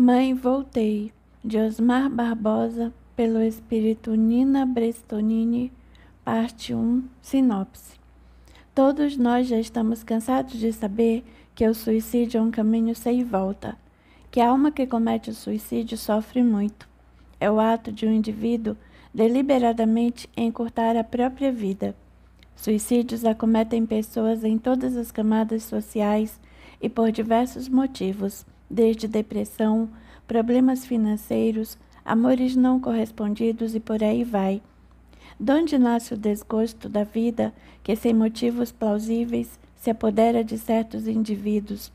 Mãe, voltei. De Osmar Barbosa, pelo espírito Nina Brestonini, parte 1, sinopse. Todos nós já estamos cansados de saber que o suicídio é um caminho sem volta, que a alma que comete o suicídio sofre muito. É o ato de um indivíduo deliberadamente encurtar a própria vida. Suicídios acometem pessoas em todas as camadas sociais e por diversos motivos desde depressão, problemas financeiros, amores não correspondidos e por aí vai. Onde nasce o desgosto da vida que, sem motivos plausíveis, se apodera de certos indivíduos?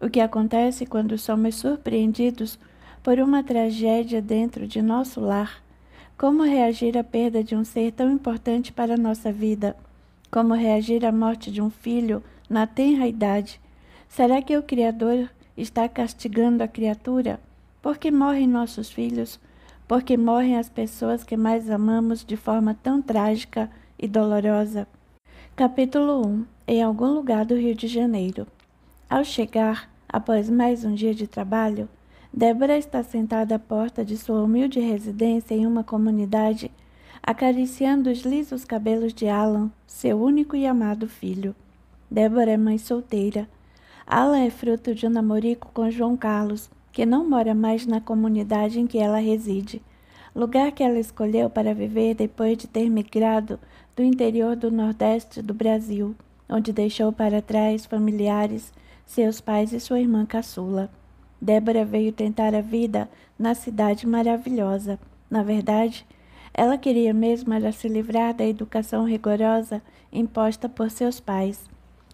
O que acontece quando somos surpreendidos por uma tragédia dentro de nosso lar? Como reagir à perda de um ser tão importante para a nossa vida? Como reagir à morte de um filho na tenra idade? Será que o Criador está castigando a criatura? Porque morrem nossos filhos? Porque morrem as pessoas que mais amamos de forma tão trágica e dolorosa? Capítulo 1 Em algum lugar do Rio de Janeiro. Ao chegar, após mais um dia de trabalho, Débora está sentada à porta de sua humilde residência em uma comunidade, acariciando os lisos cabelos de Alan, seu único e amado filho. Débora é mãe solteira Ala é fruto de um namorico com João Carlos, que não mora mais na comunidade em que ela reside, lugar que ela escolheu para viver depois de ter migrado do interior do Nordeste do Brasil, onde deixou para trás familiares, seus pais e sua irmã caçula. Débora veio tentar a vida na cidade maravilhosa. Na verdade, ela queria mesmo era se livrar da educação rigorosa imposta por seus pais.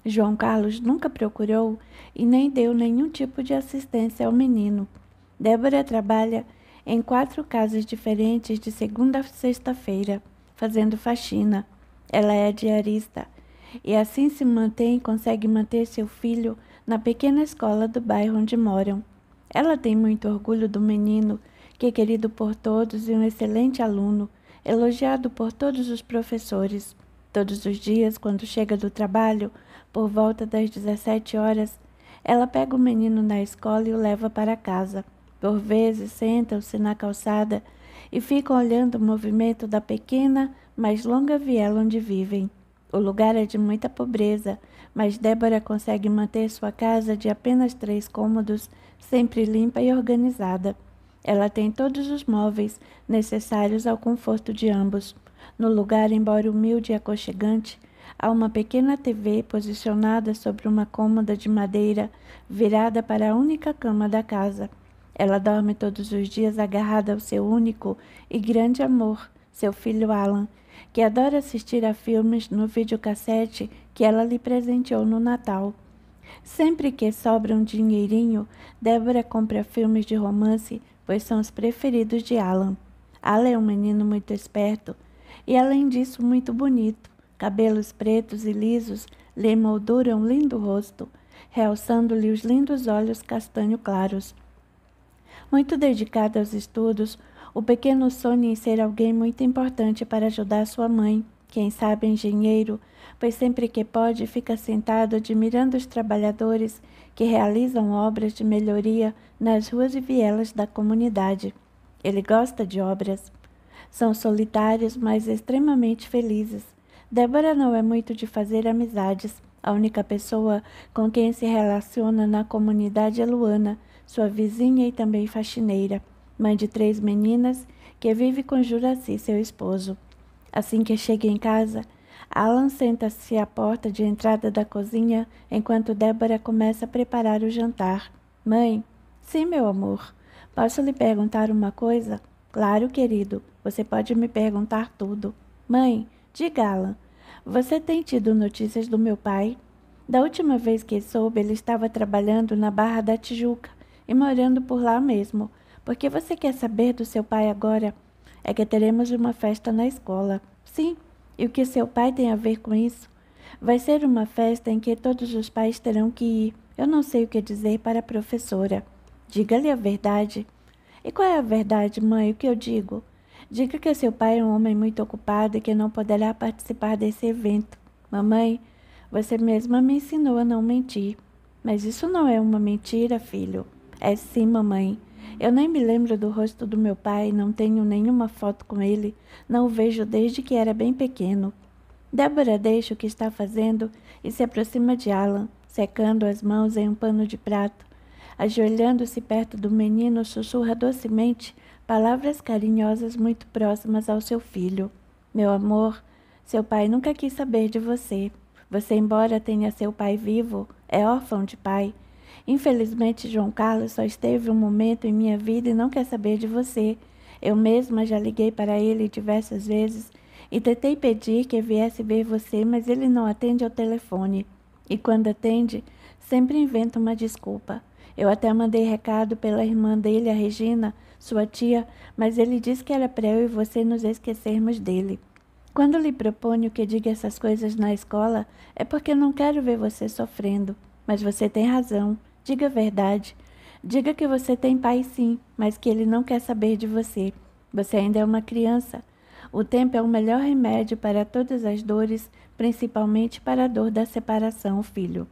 João Carlos nunca procurou e nem deu nenhum tipo de assistência ao menino. Débora trabalha em quatro casas diferentes de segunda a sexta-feira, fazendo faxina. Ela é diarista e assim se mantém e consegue manter seu filho na pequena escola do bairro onde moram. Ela tem muito orgulho do menino, que é querido por todos e um excelente aluno, elogiado por todos os professores. Todos os dias, quando chega do trabalho, por volta das 17 horas, ela pega o menino na escola e o leva para casa. Por vezes, sentam-se na calçada e ficam olhando o movimento da pequena, mas longa viela onde vivem. O lugar é de muita pobreza, mas Débora consegue manter sua casa de apenas três cômodos, sempre limpa e organizada. Ela tem todos os móveis necessários ao conforto de ambos. No lugar, embora humilde e aconchegante, há uma pequena TV posicionada sobre uma cômoda de madeira virada para a única cama da casa. Ela dorme todos os dias agarrada ao seu único e grande amor, seu filho Alan, que adora assistir a filmes no videocassete que ela lhe presenteou no Natal. Sempre que sobra um dinheirinho, Débora compra filmes de romance, pois são os preferidos de Alan. Alan é um menino muito esperto e, além disso, muito bonito. Cabelos pretos e lisos lhe emolduram um lindo rosto, realçando-lhe os lindos olhos castanho claros. Muito dedicado aos estudos, o pequeno sonha em ser alguém muito importante para ajudar sua mãe, quem sabe engenheiro, pois sempre que pode fica sentado admirando os trabalhadores que realizam obras de melhoria nas ruas e vielas da comunidade. Ele gosta de obras. São solitários, mas extremamente felizes. Débora não é muito de fazer amizades. A única pessoa com quem se relaciona na comunidade é Luana, sua vizinha e também faxineira, mãe de três meninas, que vive com Juraci, seu esposo. Assim que chega em casa, Alan senta-se à porta de entrada da cozinha enquanto Débora começa a preparar o jantar. Mãe, sim, meu amor, posso lhe perguntar uma coisa? Claro, querido, você pode me perguntar tudo. Mãe, diga-la. Você tem tido notícias do meu pai? Da última vez que soube, ele estava trabalhando na Barra da Tijuca e morando por lá mesmo. Por que você quer saber do seu pai agora? É que teremos uma festa na escola. Sim, e o que seu pai tem a ver com isso? Vai ser uma festa em que todos os pais terão que ir. Eu não sei o que dizer para a professora. Diga-lhe a verdade. E qual é a verdade, mãe? O que eu digo? Diga que seu pai é um homem muito ocupado e que não poderá participar desse evento. Mamãe, você mesma me ensinou a não mentir. Mas isso não é uma mentira, filho. É sim, mamãe. Eu nem me lembro do rosto do meu pai, não tenho nenhuma foto com ele, não o vejo desde que era bem pequeno. Débora deixa o que está fazendo e se aproxima de Alan, secando as mãos em um pano de prato. Ajoelhando-se perto do menino, sussurra docemente palavras carinhosas muito próximas ao seu filho. Meu amor, seu pai nunca quis saber de você. Você, embora tenha seu pai vivo, é órfão de pai. Infelizmente, João Carlos só esteve um momento em minha vida e não quer saber de você. Eu mesma já liguei para ele diversas vezes e tentei pedir que viesse ver você, mas ele não atende ao telefone. E quando atende, sempre inventa uma desculpa. Eu até mandei recado pela irmã dele, a Regina, sua tia, mas ele disse que era para eu e você nos esquecermos dele. Quando lhe proponho que diga essas coisas na escola, é porque não quero ver você sofrendo. Mas você tem razão. Diga a verdade. Diga que você tem pai sim, mas que ele não quer saber de você. Você ainda é uma criança. O tempo é o melhor remédio para todas as dores, principalmente para a dor da separação, filho.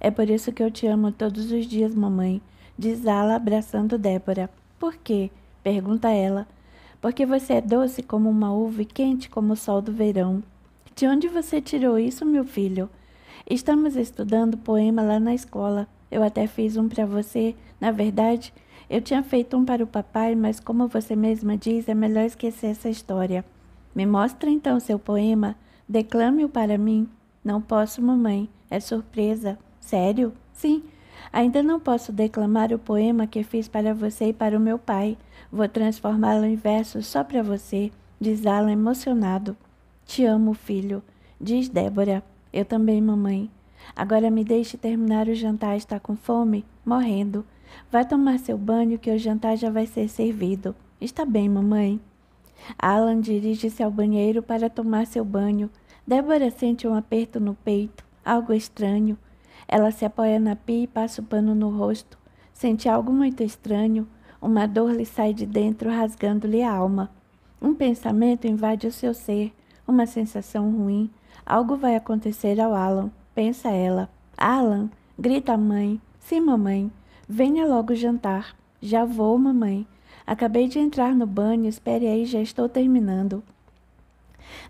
É por isso que eu te amo todos os dias, mamãe, diz Ala abraçando Débora. Por quê? pergunta ela. Porque você é doce como uma uva e quente como o sol do verão. De onde você tirou isso, meu filho? Estamos estudando poema lá na escola. Eu até fiz um para você. Na verdade, eu tinha feito um para o papai, mas como você mesma diz, é melhor esquecer essa história. Me mostra então seu poema. Declame-o para mim. Não posso, mamãe. É surpresa. Sério? Sim. Ainda não posso declamar o poema que fiz para você e para o meu pai. Vou transformá-lo em versos só para você, diz Alan emocionado. Te amo, filho, diz Débora. Eu também, mamãe. Agora me deixe terminar o jantar, está com fome? Morrendo. Vai tomar seu banho que o jantar já vai ser servido. Está bem, mamãe. Alan dirige-se ao banheiro para tomar seu banho. Débora sente um aperto no peito, algo estranho. Ela se apoia na pia e passa o pano no rosto. Sente algo muito estranho. Uma dor lhe sai de dentro, rasgando-lhe a alma. Um pensamento invade o seu ser, uma sensação ruim. Algo vai acontecer ao Alan, pensa ela. Alan, grita a mãe. Sim, mamãe. Venha logo jantar. Já vou, mamãe. Acabei de entrar no banho, espere aí, já estou terminando.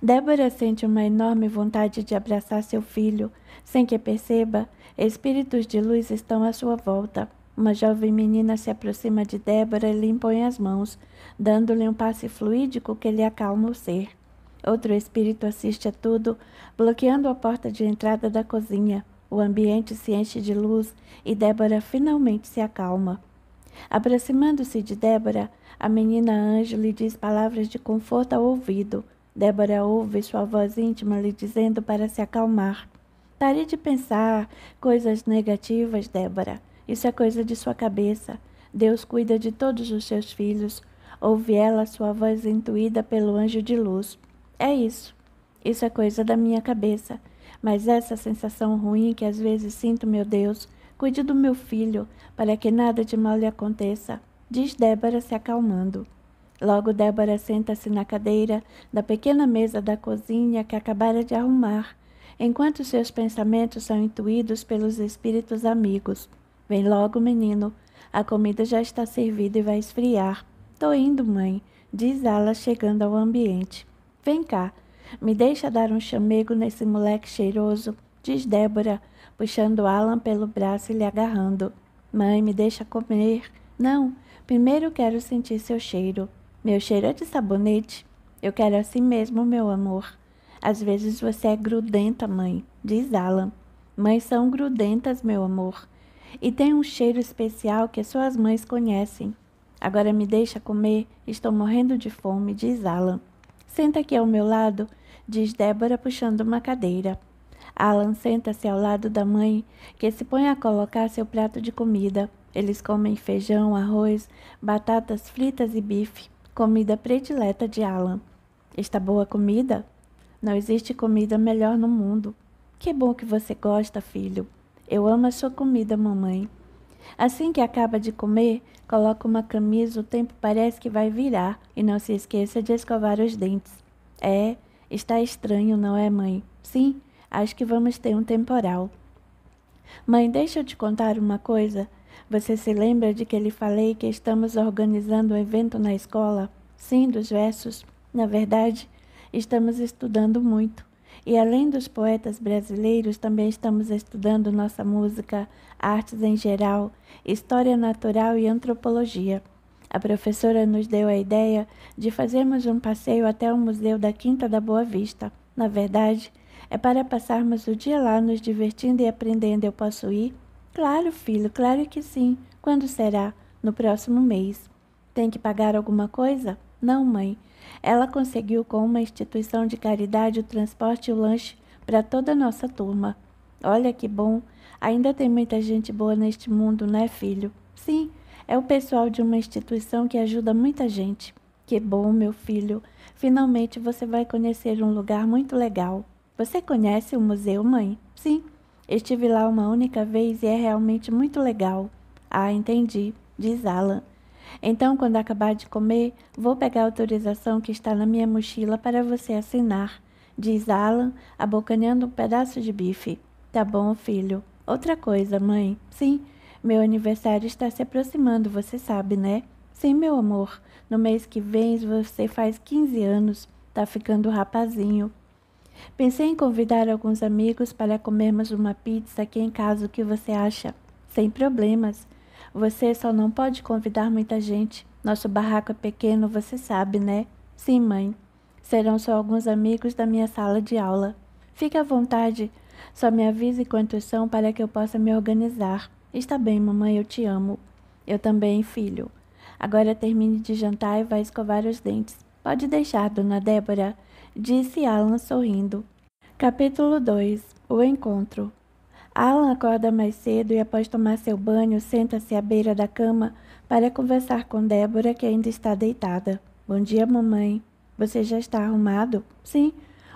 Débora sente uma enorme vontade de abraçar seu filho. Sem que perceba, Espíritos de luz estão à sua volta. Uma jovem menina se aproxima de Débora e lhe impõe as mãos, dando-lhe um passe fluídico que lhe acalma o ser. Outro espírito assiste a tudo, bloqueando a porta de entrada da cozinha. O ambiente se enche de luz e Débora finalmente se acalma. Aproximando-se de Débora, a menina anjo lhe diz palavras de conforto ao ouvido. Débora ouve sua voz íntima lhe dizendo para se acalmar. Pare de pensar coisas negativas, Débora. Isso é coisa de sua cabeça. Deus cuida de todos os seus filhos. Ouve ela sua voz intuída pelo anjo de luz. É isso. Isso é coisa da minha cabeça. Mas essa sensação ruim que às vezes sinto, meu Deus, cuide do meu filho, para que nada de mal lhe aconteça, diz Débora se acalmando. Logo, Débora senta-se na cadeira da pequena mesa da cozinha que acabara de arrumar enquanto seus pensamentos são intuídos pelos espíritos amigos. Vem logo, menino. A comida já está servida e vai esfriar. Tô indo, mãe, diz ela chegando ao ambiente. Vem cá, me deixa dar um chamego nesse moleque cheiroso, diz Débora, puxando Alan pelo braço e lhe agarrando. Mãe, me deixa comer. Não, primeiro quero sentir seu cheiro. Meu cheiro é de sabonete. Eu quero assim mesmo, meu amor. Às vezes você é grudenta, mãe, diz Alan. Mães são grudentas, meu amor. E tem um cheiro especial que suas mães conhecem. Agora me deixa comer, estou morrendo de fome, diz Alan. Senta aqui ao meu lado, diz Débora, puxando uma cadeira. Alan senta-se ao lado da mãe, que se põe a colocar seu prato de comida. Eles comem feijão, arroz, batatas fritas e bife, comida predileta de Alan. Está boa comida? Não existe comida melhor no mundo. Que bom que você gosta, filho. Eu amo a sua comida, mamãe. Assim que acaba de comer, coloca uma camisa, o tempo parece que vai virar e não se esqueça de escovar os dentes. É, está estranho, não é, mãe? Sim, acho que vamos ter um temporal. Mãe, deixa eu te contar uma coisa. Você se lembra de que lhe falei que estamos organizando um evento na escola? Sim, dos versos. Na verdade, estamos estudando muito. E além dos poetas brasileiros, também estamos estudando nossa música, artes em geral, história natural e antropologia. A professora nos deu a ideia de fazermos um passeio até o Museu da Quinta da Boa Vista. Na verdade, é para passarmos o dia lá nos divertindo e aprendendo. Eu posso ir? Claro, filho, claro que sim. Quando será? No próximo mês. Tem que pagar alguma coisa? Não, mãe. Ela conseguiu com uma instituição de caridade o transporte e o lanche para toda a nossa turma. Olha que bom! Ainda tem muita gente boa neste mundo, né, filho? Sim, é o pessoal de uma instituição que ajuda muita gente. Que bom, meu filho! Finalmente você vai conhecer um lugar muito legal. Você conhece o museu, mãe? Sim, estive lá uma única vez e é realmente muito legal. Ah, entendi, diz Alan. Então, quando acabar de comer, vou pegar a autorização que está na minha mochila para você assinar, diz Alan, abocanhando um pedaço de bife. Tá bom, filho. Outra coisa, mãe. Sim, meu aniversário está se aproximando, você sabe, né? Sim, meu amor. No mês que vem você faz 15 anos. Tá ficando rapazinho. Pensei em convidar alguns amigos para comermos uma pizza aqui em casa. O que você acha? Sem problemas. Você só não pode convidar muita gente. Nosso barraco é pequeno, você sabe, né? Sim, mãe. Serão só alguns amigos da minha sala de aula. Fique à vontade. Só me avise quantos são para que eu possa me organizar. Está bem, mamãe, eu te amo. Eu também, filho. Agora termine de jantar e vá escovar os dentes. Pode deixar, dona Débora, disse Alan sorrindo. Capítulo 2 O Encontro Alan acorda mais cedo e, após tomar seu banho, senta-se à beira da cama para conversar com Débora, que ainda está deitada. Bom dia, mamãe. Você já está arrumado? Sim.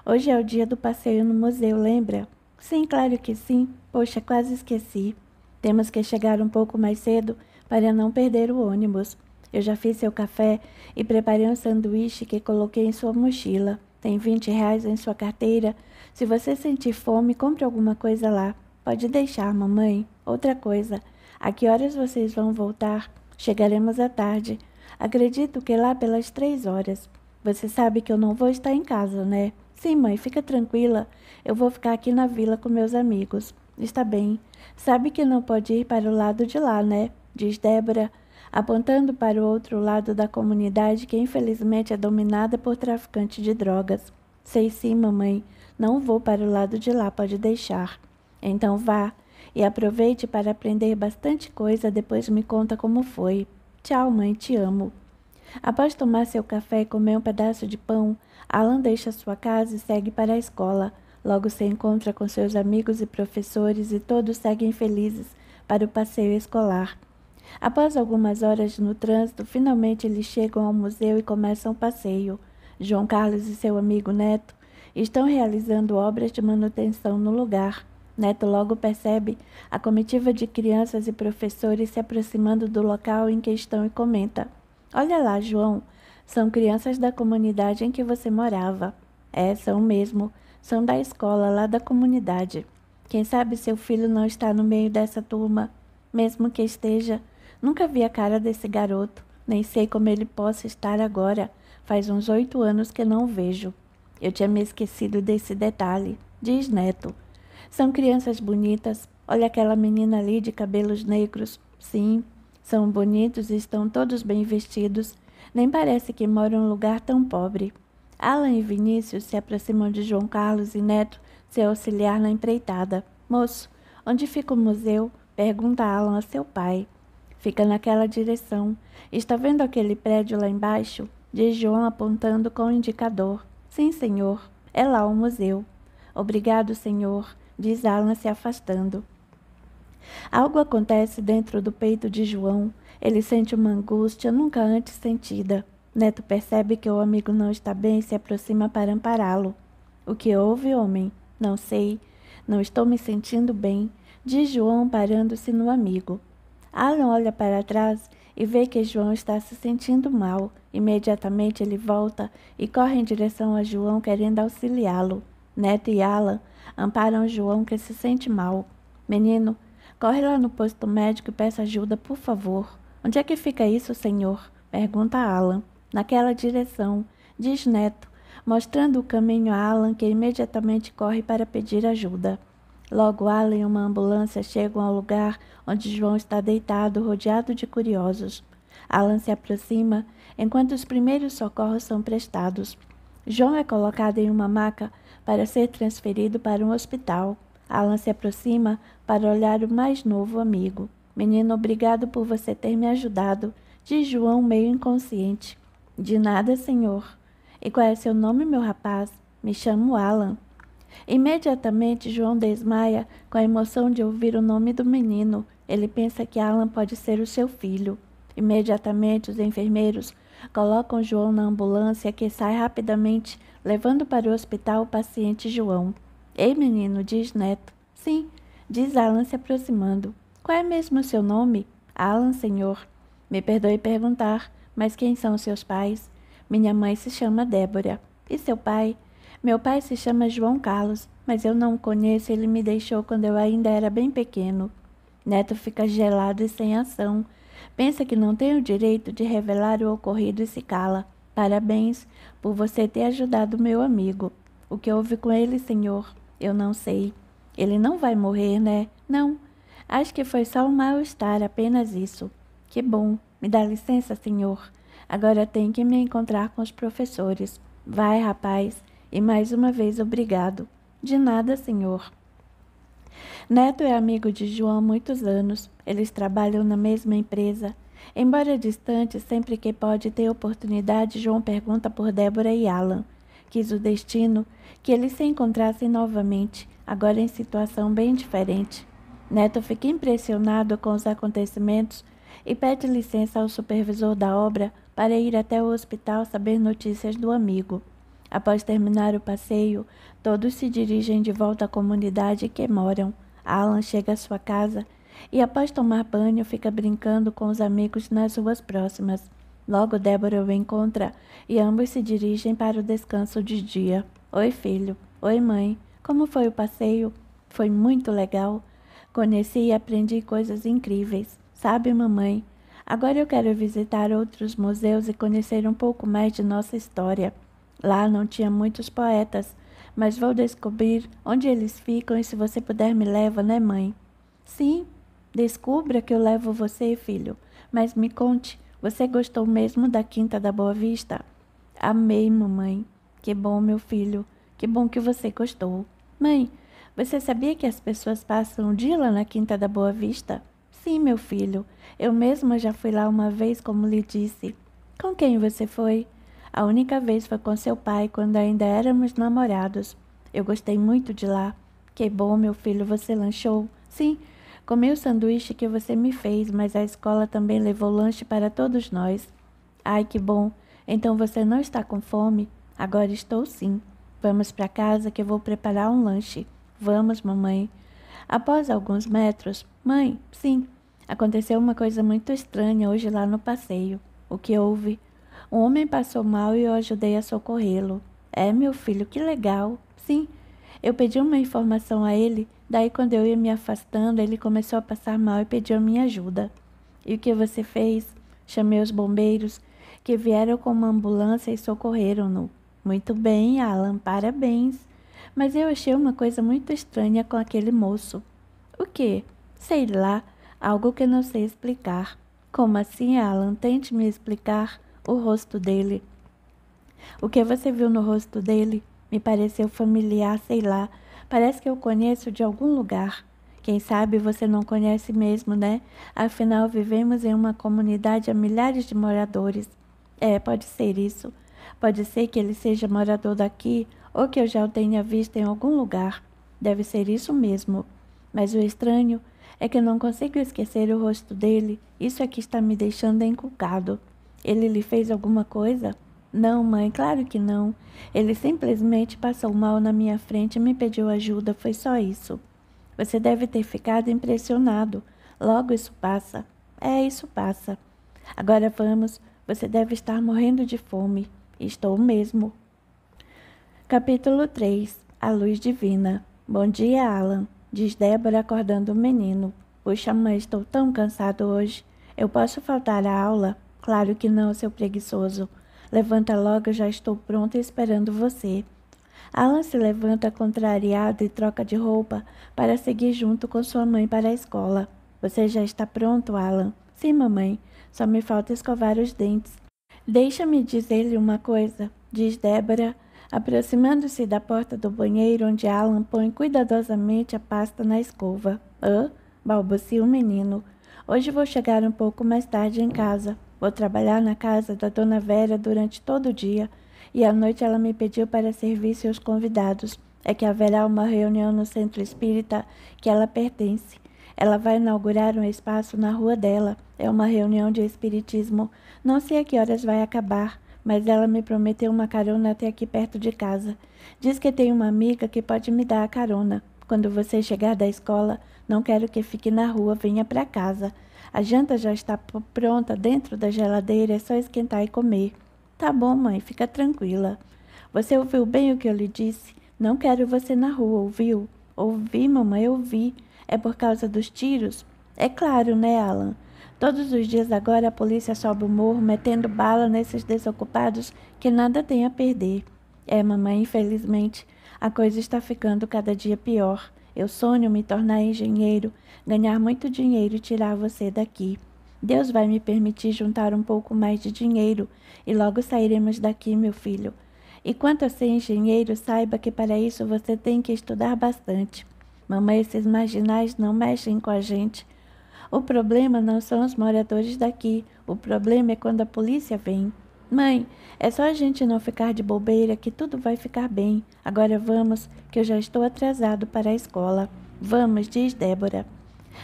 Hoje é o dia do passeio no museu, lembra? Sim, claro que sim. Poxa, quase esqueci. Temos que chegar um pouco mais cedo para não perder o ônibus. Eu já fiz seu café e preparei um sanduíche que coloquei em sua mochila. Tem 20 reais em sua carteira. Se você sentir fome, compre alguma coisa lá. Pode deixar, mamãe. Outra coisa. A que horas vocês vão voltar? Chegaremos à tarde. Acredito que lá pelas três horas. Você sabe que eu não vou estar em casa, né? Sim, mãe, fica tranquila. Eu vou ficar aqui na vila com meus amigos. Está bem. Sabe que não pode ir para o lado de lá, né? Diz Débora, apontando para o outro lado da comunidade que infelizmente é dominada por traficantes de drogas. Sei sim, mamãe. Não vou para o lado de lá, pode deixar. Então vá e aproveite para aprender bastante coisa, depois me conta como foi. Tchau, mãe, te amo. Após tomar seu café e comer um pedaço de pão, Alan deixa sua casa e segue para a escola. Logo se encontra com seus amigos e professores e todos seguem felizes para o passeio escolar. Após algumas horas no trânsito, finalmente eles chegam ao museu e começam o passeio. João Carlos e seu amigo Neto estão realizando obras de manutenção no lugar. Neto logo percebe a comitiva de crianças e professores se aproximando do local em que estão e comenta: Olha lá, João, são crianças da comunidade em que você morava. É, são mesmo, são da escola lá da comunidade. Quem sabe seu filho não está no meio dessa turma? Mesmo que esteja, nunca vi a cara desse garoto, nem sei como ele possa estar agora. Faz uns oito anos que não o vejo. Eu tinha me esquecido desse detalhe, diz Neto são crianças bonitas. Olha aquela menina ali de cabelos negros. Sim, são bonitos e estão todos bem vestidos. Nem parece que mora em um lugar tão pobre. Alan e Vinícius se aproximam de João Carlos e Neto, seu auxiliar na empreitada. Moço, onde fica o museu? Pergunta Alan a seu pai. Fica naquela direção. Está vendo aquele prédio lá embaixo? Diz João apontando com o indicador. Sim, senhor. É lá o museu. Obrigado, senhor diz Alan se afastando. Algo acontece dentro do peito de João. Ele sente uma angústia nunca antes sentida. Neto percebe que o amigo não está bem e se aproxima para ampará-lo. O que houve, homem? Não sei. Não estou me sentindo bem, diz João, parando-se no amigo. Alan olha para trás e vê que João está se sentindo mal. Imediatamente ele volta e corre em direção a João, querendo auxiliá-lo. Neto e Alan Amparam João que se sente mal. Menino, corre lá no posto médico e peça ajuda, por favor. Onde é que fica isso, senhor? Pergunta Alan. Naquela direção, diz Neto, mostrando o caminho a Alan, que imediatamente corre para pedir ajuda. Logo, Alan e uma ambulância chegam ao lugar onde João está deitado, rodeado de curiosos. Alan se aproxima enquanto os primeiros socorros são prestados. João é colocado em uma maca para ser transferido para um hospital. Alan se aproxima para olhar o mais novo amigo. Menino, obrigado por você ter me ajudado, diz João meio inconsciente. De nada, senhor. E qual é seu nome, meu rapaz? Me chamo Alan. Imediatamente, João desmaia com a emoção de ouvir o nome do menino. Ele pensa que Alan pode ser o seu filho. Imediatamente, os enfermeiros colocam João na ambulância que sai rapidamente, levando para o hospital o paciente João. Ei, menino, diz Neto. Sim, diz Alan se aproximando. Qual é mesmo o seu nome? Alan, senhor. Me perdoe perguntar, mas quem são seus pais? Minha mãe se chama Débora. E seu pai? Meu pai se chama João Carlos, mas eu não o conheço, ele me deixou quando eu ainda era bem pequeno. Neto fica gelado e sem ação Pensa que não tem o direito de revelar o ocorrido e se cala. Parabéns por você ter ajudado meu amigo. O que houve com ele, senhor? Eu não sei. Ele não vai morrer, né? Não. Acho que foi só um mal-estar, apenas isso. Que bom. Me dá licença, senhor. Agora tenho que me encontrar com os professores. Vai, rapaz. E mais uma vez, obrigado. De nada, senhor. Neto é amigo de João há muitos anos. Eles trabalham na mesma empresa. Embora distante, sempre que pode ter oportunidade, João pergunta por Débora e Alan. Quis o destino que eles se encontrassem novamente, agora em situação bem diferente. Neto fica impressionado com os acontecimentos e pede licença ao supervisor da obra para ir até o hospital saber notícias do amigo. Após terminar o passeio, Todos se dirigem de volta à comunidade que moram. Alan chega à sua casa e, após tomar banho, fica brincando com os amigos nas ruas próximas. Logo, Débora o encontra e ambos se dirigem para o descanso de dia. Oi, filho. Oi, mãe. Como foi o passeio? Foi muito legal. Conheci e aprendi coisas incríveis. Sabe, mamãe? Agora eu quero visitar outros museus e conhecer um pouco mais de nossa história. Lá não tinha muitos poetas, mas vou descobrir onde eles ficam e se você puder me leva, né, mãe? Sim, descubra que eu levo você, filho. Mas me conte, você gostou mesmo da Quinta da Boa Vista? Amei, mamãe. Que bom, meu filho. Que bom que você gostou. Mãe, você sabia que as pessoas passam o dia lá na Quinta da Boa Vista? Sim, meu filho. Eu mesma já fui lá uma vez, como lhe disse. Com quem você foi? A única vez foi com seu pai quando ainda éramos namorados. Eu gostei muito de lá. Que bom, meu filho, você lanchou. Sim, comi o sanduíche que você me fez, mas a escola também levou lanche para todos nós. Ai, que bom. Então você não está com fome? Agora estou sim. Vamos para casa que eu vou preparar um lanche. Vamos, mamãe. Após alguns metros, mãe, sim, aconteceu uma coisa muito estranha hoje lá no passeio. O que houve? Um homem passou mal e eu ajudei a socorrê-lo. É, meu filho, que legal. Sim. Eu pedi uma informação a ele, daí quando eu ia me afastando, ele começou a passar mal e pediu a minha ajuda. E o que você fez? Chamei os bombeiros, que vieram com uma ambulância e socorreram-no. Muito bem, Alan, parabéns. Mas eu achei uma coisa muito estranha com aquele moço. O que? Sei lá, algo que não sei explicar. Como assim, Alan? Tente me explicar o rosto dele. O que você viu no rosto dele me pareceu familiar, sei lá. Parece que eu conheço de algum lugar. Quem sabe você não conhece mesmo, né? Afinal, vivemos em uma comunidade a milhares de moradores. É, pode ser isso. Pode ser que ele seja morador daqui ou que eu já o tenha visto em algum lugar. Deve ser isso mesmo. Mas o estranho é que eu não consigo esquecer o rosto dele. Isso é que está me deixando encucado. Ele lhe fez alguma coisa? Não, mãe, claro que não. Ele simplesmente passou mal na minha frente e me pediu ajuda, foi só isso. Você deve ter ficado impressionado. Logo isso passa. É, isso passa. Agora vamos, você deve estar morrendo de fome. Estou mesmo. Capítulo 3 A luz divina. Bom dia, Alan, diz Débora acordando o menino. Puxa, mãe, estou tão cansado hoje. Eu posso faltar à aula? Claro que não, seu preguiçoso. Levanta logo, já estou pronta esperando você. Alan se levanta contrariado e troca de roupa para seguir junto com sua mãe para a escola. Você já está pronto, Alan? Sim, mamãe. Só me falta escovar os dentes. Deixa-me dizer-lhe uma coisa, diz Débora, aproximando-se da porta do banheiro onde Alan põe cuidadosamente a pasta na escova. Hã? balbucia o menino. Hoje vou chegar um pouco mais tarde em casa. Vou trabalhar na casa da dona Vera durante todo o dia e à noite ela me pediu para servir seus convidados. É que haverá uma reunião no centro espírita que ela pertence. Ela vai inaugurar um espaço na rua dela. É uma reunião de espiritismo. Não sei a que horas vai acabar, mas ela me prometeu uma carona até aqui perto de casa. Diz que tem uma amiga que pode me dar a carona. Quando você chegar da escola, não quero que fique na rua, venha para casa. A janta já está pronta dentro da geladeira, é só esquentar e comer. Tá bom, mãe, fica tranquila. Você ouviu bem o que eu lhe disse? Não quero você na rua, ouviu? Ouvi, mamãe, ouvi. É por causa dos tiros? É claro, né, Alan? Todos os dias agora a polícia sobe o morro metendo bala nesses desocupados que nada têm a perder. É, mamãe, infelizmente, a coisa está ficando cada dia pior. Eu sonho me tornar engenheiro, ganhar muito dinheiro e tirar você daqui. Deus vai me permitir juntar um pouco mais de dinheiro e logo sairemos daqui, meu filho. E quanto a ser engenheiro, saiba que para isso você tem que estudar bastante. Mamãe, esses marginais não mexem com a gente. O problema não são os moradores daqui, o problema é quando a polícia vem. Mãe, é só a gente não ficar de bobeira que tudo vai ficar bem. Agora vamos, que eu já estou atrasado para a escola. Vamos, diz Débora.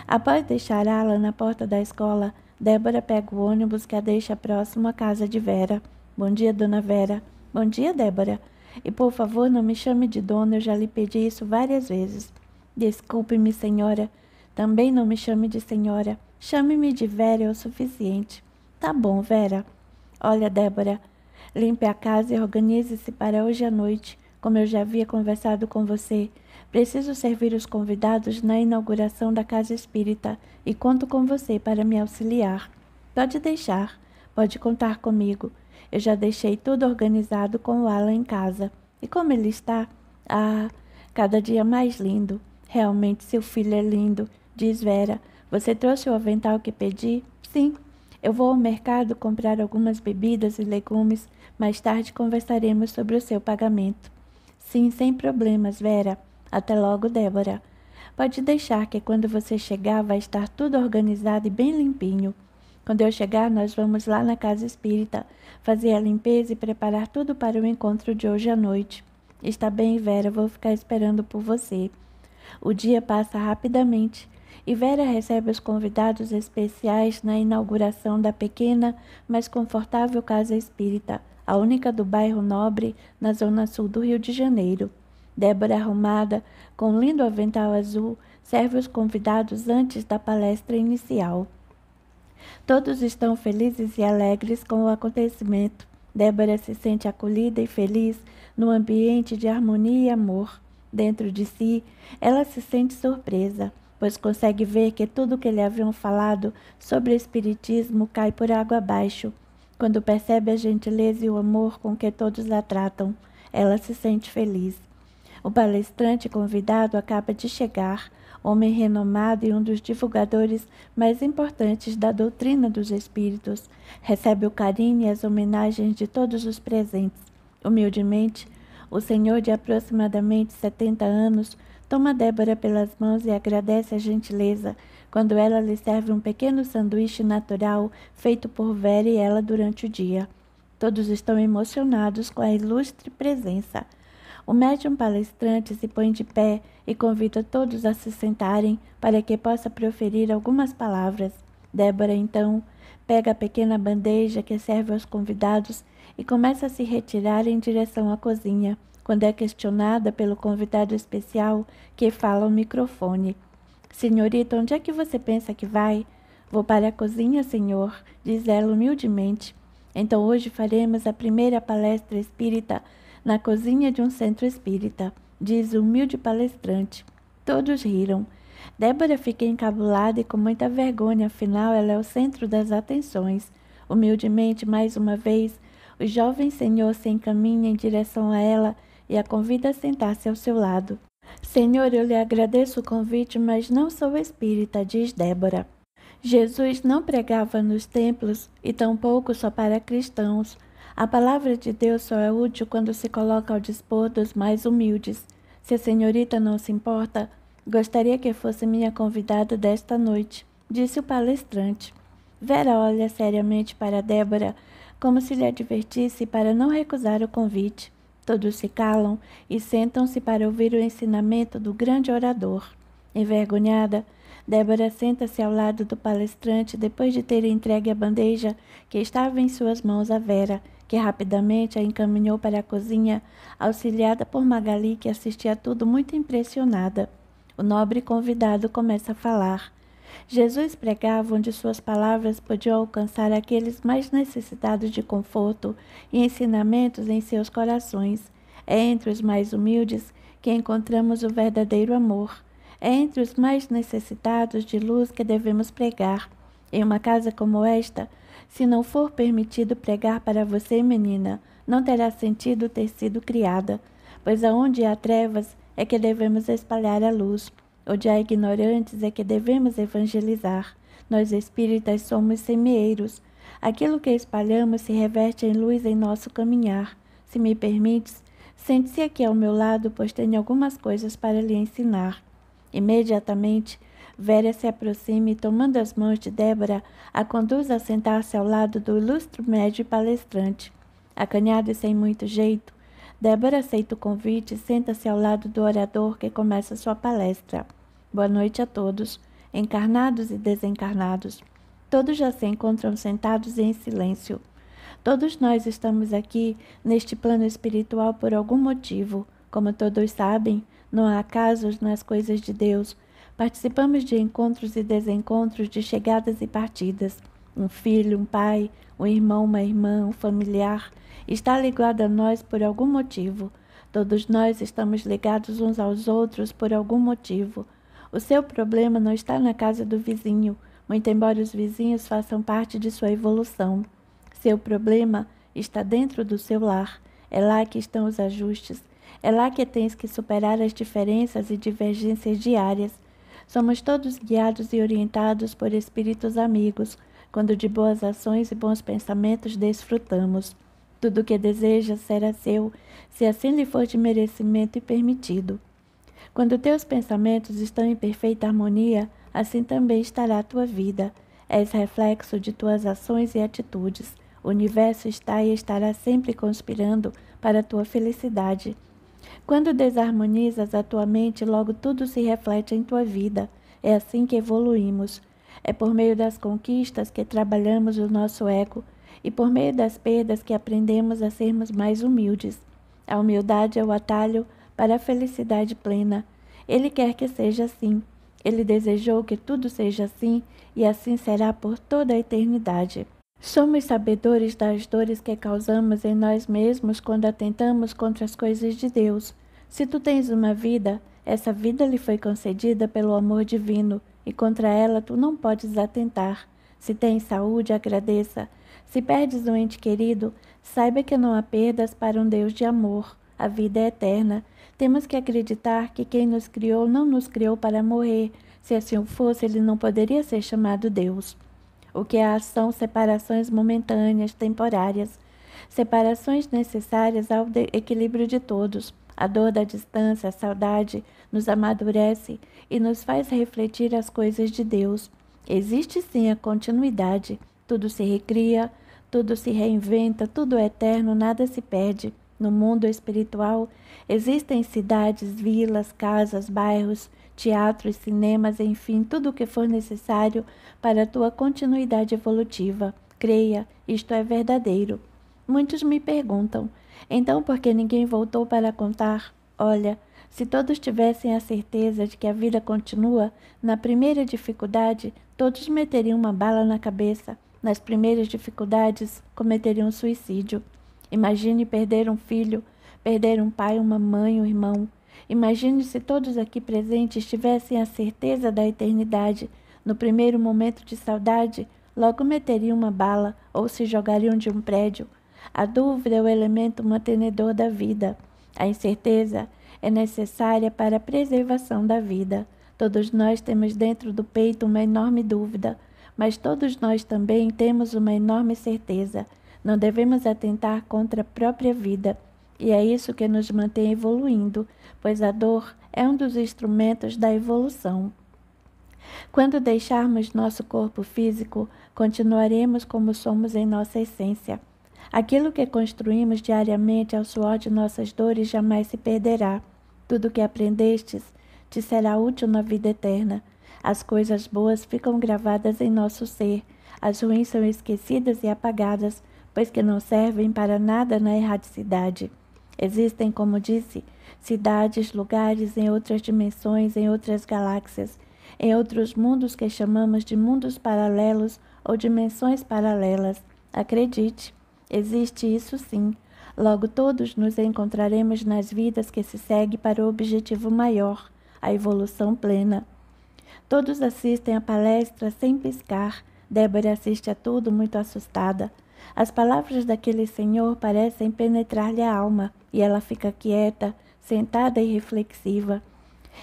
Após deixar Ala na porta da escola, Débora pega o ônibus que a deixa próximo à casa de Vera. Bom dia, dona Vera. Bom dia, Débora. E por favor, não me chame de dona, eu já lhe pedi isso várias vezes. Desculpe-me, senhora. Também não me chame de senhora. Chame-me de Vera é o suficiente. Tá bom, Vera. Olha, Débora, limpe a casa e organize-se para hoje à noite, como eu já havia conversado com você. Preciso servir os convidados na inauguração da Casa Espírita e conto com você para me auxiliar. Pode deixar, pode contar comigo. Eu já deixei tudo organizado com o Alan em casa. E como ele está? Ah, cada dia mais lindo. Realmente seu filho é lindo, diz Vera. Você trouxe o avental que pedi? Sim, eu vou ao mercado comprar algumas bebidas e legumes. Mais tarde conversaremos sobre o seu pagamento. Sim, sem problemas, Vera. Até logo, Débora. Pode deixar que quando você chegar vai estar tudo organizado e bem limpinho. Quando eu chegar, nós vamos lá na casa espírita fazer a limpeza e preparar tudo para o encontro de hoje à noite. Está bem, Vera, vou ficar esperando por você. O dia passa rapidamente. Ivera recebe os convidados especiais na inauguração da pequena, mas confortável casa espírita, a única do bairro Nobre, na zona sul do Rio de Janeiro. Débora arrumada, com um lindo avental azul, serve os convidados antes da palestra inicial. Todos estão felizes e alegres com o acontecimento. Débora se sente acolhida e feliz num ambiente de harmonia e amor. Dentro de si, ela se sente surpresa pois consegue ver que tudo o que lhe haviam falado sobre o espiritismo cai por água abaixo. Quando percebe a gentileza e o amor com que todos a tratam, ela se sente feliz. O palestrante convidado acaba de chegar, homem renomado e um dos divulgadores mais importantes da doutrina dos espíritos. Recebe o carinho e as homenagens de todos os presentes. Humildemente, o senhor de aproximadamente 70 anos Toma Débora pelas mãos e agradece a gentileza quando ela lhe serve um pequeno sanduíche natural feito por Vera e ela durante o dia. Todos estão emocionados com a ilustre presença. O médium palestrante se põe de pé e convida todos a se sentarem para que possa proferir algumas palavras. Débora, então, pega a pequena bandeja que serve aos convidados e começa a se retirar em direção à cozinha quando é questionada pelo convidado especial que fala ao microfone. Senhorita, onde é que você pensa que vai? Vou para a cozinha, senhor, diz ela humildemente. Então hoje faremos a primeira palestra espírita na cozinha de um centro espírita, diz o humilde palestrante. Todos riram. Débora fica encabulada e com muita vergonha, afinal ela é o centro das atenções. Humildemente, mais uma vez, o jovem senhor se encaminha em direção a ela e a convida a sentar-se ao seu lado. Senhor, eu lhe agradeço o convite, mas não sou espírita, diz Débora. Jesus não pregava nos templos e tampouco só para cristãos. A palavra de Deus só é útil quando se coloca ao dispor dos mais humildes. Se a senhorita não se importa, gostaria que fosse minha convidada desta noite, disse o palestrante. Vera olha seriamente para Débora, como se lhe advertisse para não recusar o convite. Todos se calam e sentam-se para ouvir o ensinamento do grande orador. Envergonhada, Débora senta-se ao lado do palestrante depois de ter entregue a bandeja que estava em suas mãos a Vera, que rapidamente a encaminhou para a cozinha, auxiliada por Magali, que assistia a tudo muito impressionada. O nobre convidado começa a falar. Jesus pregava onde suas palavras podiam alcançar aqueles mais necessitados de conforto e ensinamentos em seus corações. É entre os mais humildes que encontramos o verdadeiro amor. É entre os mais necessitados de luz que devemos pregar. Em uma casa como esta, se não for permitido pregar para você, menina, não terá sentido ter sido criada, pois aonde há trevas é que devemos espalhar a luz. Odiar ignorantes é que devemos evangelizar. Nós espíritas somos semeeiros. Aquilo que espalhamos se reverte em luz em nosso caminhar. Se me permites, sente-se aqui ao meu lado, pois tenho algumas coisas para lhe ensinar. Imediatamente, Vera se aproxima e, tomando as mãos de Débora, a conduz a sentar-se ao lado do ilustre médio palestrante. Acanhado e sem muito jeito, Débora aceita o convite e senta-se ao lado do orador que começa sua palestra. Boa noite a todos, encarnados e desencarnados. Todos já se encontram sentados em silêncio. Todos nós estamos aqui neste plano espiritual por algum motivo. Como todos sabem, não há acasos nas coisas de Deus. Participamos de encontros e desencontros, de chegadas e partidas. Um filho, um pai, um irmão, uma irmã, um familiar está ligado a nós por algum motivo. Todos nós estamos ligados uns aos outros por algum motivo. O seu problema não está na casa do vizinho, muito embora os vizinhos façam parte de sua evolução. Seu problema está dentro do seu lar. É lá que estão os ajustes. É lá que tens que superar as diferenças e divergências diárias. Somos todos guiados e orientados por espíritos amigos, quando de boas ações e bons pensamentos desfrutamos. Tudo o que deseja será seu, se assim lhe for de merecimento e permitido. Quando teus pensamentos estão em perfeita harmonia, assim também estará a tua vida. És reflexo de tuas ações e atitudes. O universo está e estará sempre conspirando para a tua felicidade. Quando desarmonizas a tua mente, logo tudo se reflete em tua vida. É assim que evoluímos. É por meio das conquistas que trabalhamos o nosso ego e por meio das perdas que aprendemos a sermos mais humildes. A humildade é o atalho para a felicidade plena. Ele quer que seja assim. Ele desejou que tudo seja assim e assim será por toda a eternidade. Somos sabedores das dores que causamos em nós mesmos quando atentamos contra as coisas de Deus. Se tu tens uma vida, essa vida lhe foi concedida pelo amor divino e contra ela tu não podes atentar. Se tens saúde, agradeça. Se perdes um ente querido, saiba que não há perdas para um Deus de amor a vida é eterna. Temos que acreditar que quem nos criou não nos criou para morrer. Se assim fosse, ele não poderia ser chamado Deus. O que há são separações momentâneas, temporárias, separações necessárias ao equilíbrio de todos. A dor da distância, a saudade, nos amadurece e nos faz refletir as coisas de Deus. Existe sim a continuidade. Tudo se recria, tudo se reinventa, tudo é eterno, nada se perde. No mundo espiritual, existem cidades, vilas, casas, bairros, teatros, cinemas, enfim, tudo o que for necessário para a tua continuidade evolutiva. Creia, isto é verdadeiro. Muitos me perguntam: então por que ninguém voltou para contar? Olha, se todos tivessem a certeza de que a vida continua, na primeira dificuldade, todos meteriam uma bala na cabeça. Nas primeiras dificuldades, cometeriam suicídio. Imagine perder um filho, perder um pai, uma mãe, um irmão. Imagine se todos aqui presentes tivessem a certeza da eternidade. No primeiro momento de saudade, logo meteriam uma bala ou se jogariam de um prédio. A dúvida é o elemento mantenedor da vida. A incerteza é necessária para a preservação da vida. Todos nós temos dentro do peito uma enorme dúvida, mas todos nós também temos uma enorme certeza. Não devemos atentar contra a própria vida, e é isso que nos mantém evoluindo, pois a dor é um dos instrumentos da evolução. Quando deixarmos nosso corpo físico, continuaremos como somos em nossa essência. Aquilo que construímos diariamente ao suor de nossas dores jamais se perderá. Tudo o que aprendestes te será útil na vida eterna. As coisas boas ficam gravadas em nosso ser, as ruins são esquecidas e apagadas, pois que não servem para nada na erradicidade. Existem, como disse, cidades, lugares em outras dimensões, em outras galáxias, em outros mundos que chamamos de mundos paralelos ou dimensões paralelas. Acredite, existe isso sim. Logo todos nos encontraremos nas vidas que se seguem para o objetivo maior, a evolução plena. Todos assistem à palestra sem piscar. Débora assiste a tudo muito assustada. As palavras daquele senhor parecem penetrar-lhe a alma e ela fica quieta, sentada e reflexiva.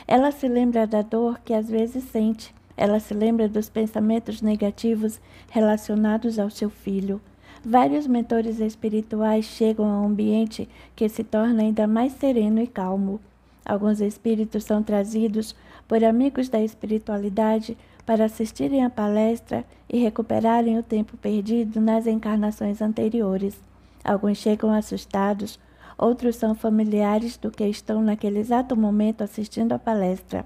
Ela se lembra da dor que às vezes sente, ela se lembra dos pensamentos negativos relacionados ao seu filho. Vários mentores espirituais chegam a um ambiente que se torna ainda mais sereno e calmo. Alguns espíritos são trazidos por amigos da espiritualidade para assistirem à palestra e recuperarem o tempo perdido nas encarnações anteriores. Alguns chegam assustados, outros são familiares do que estão naquele exato momento assistindo à palestra.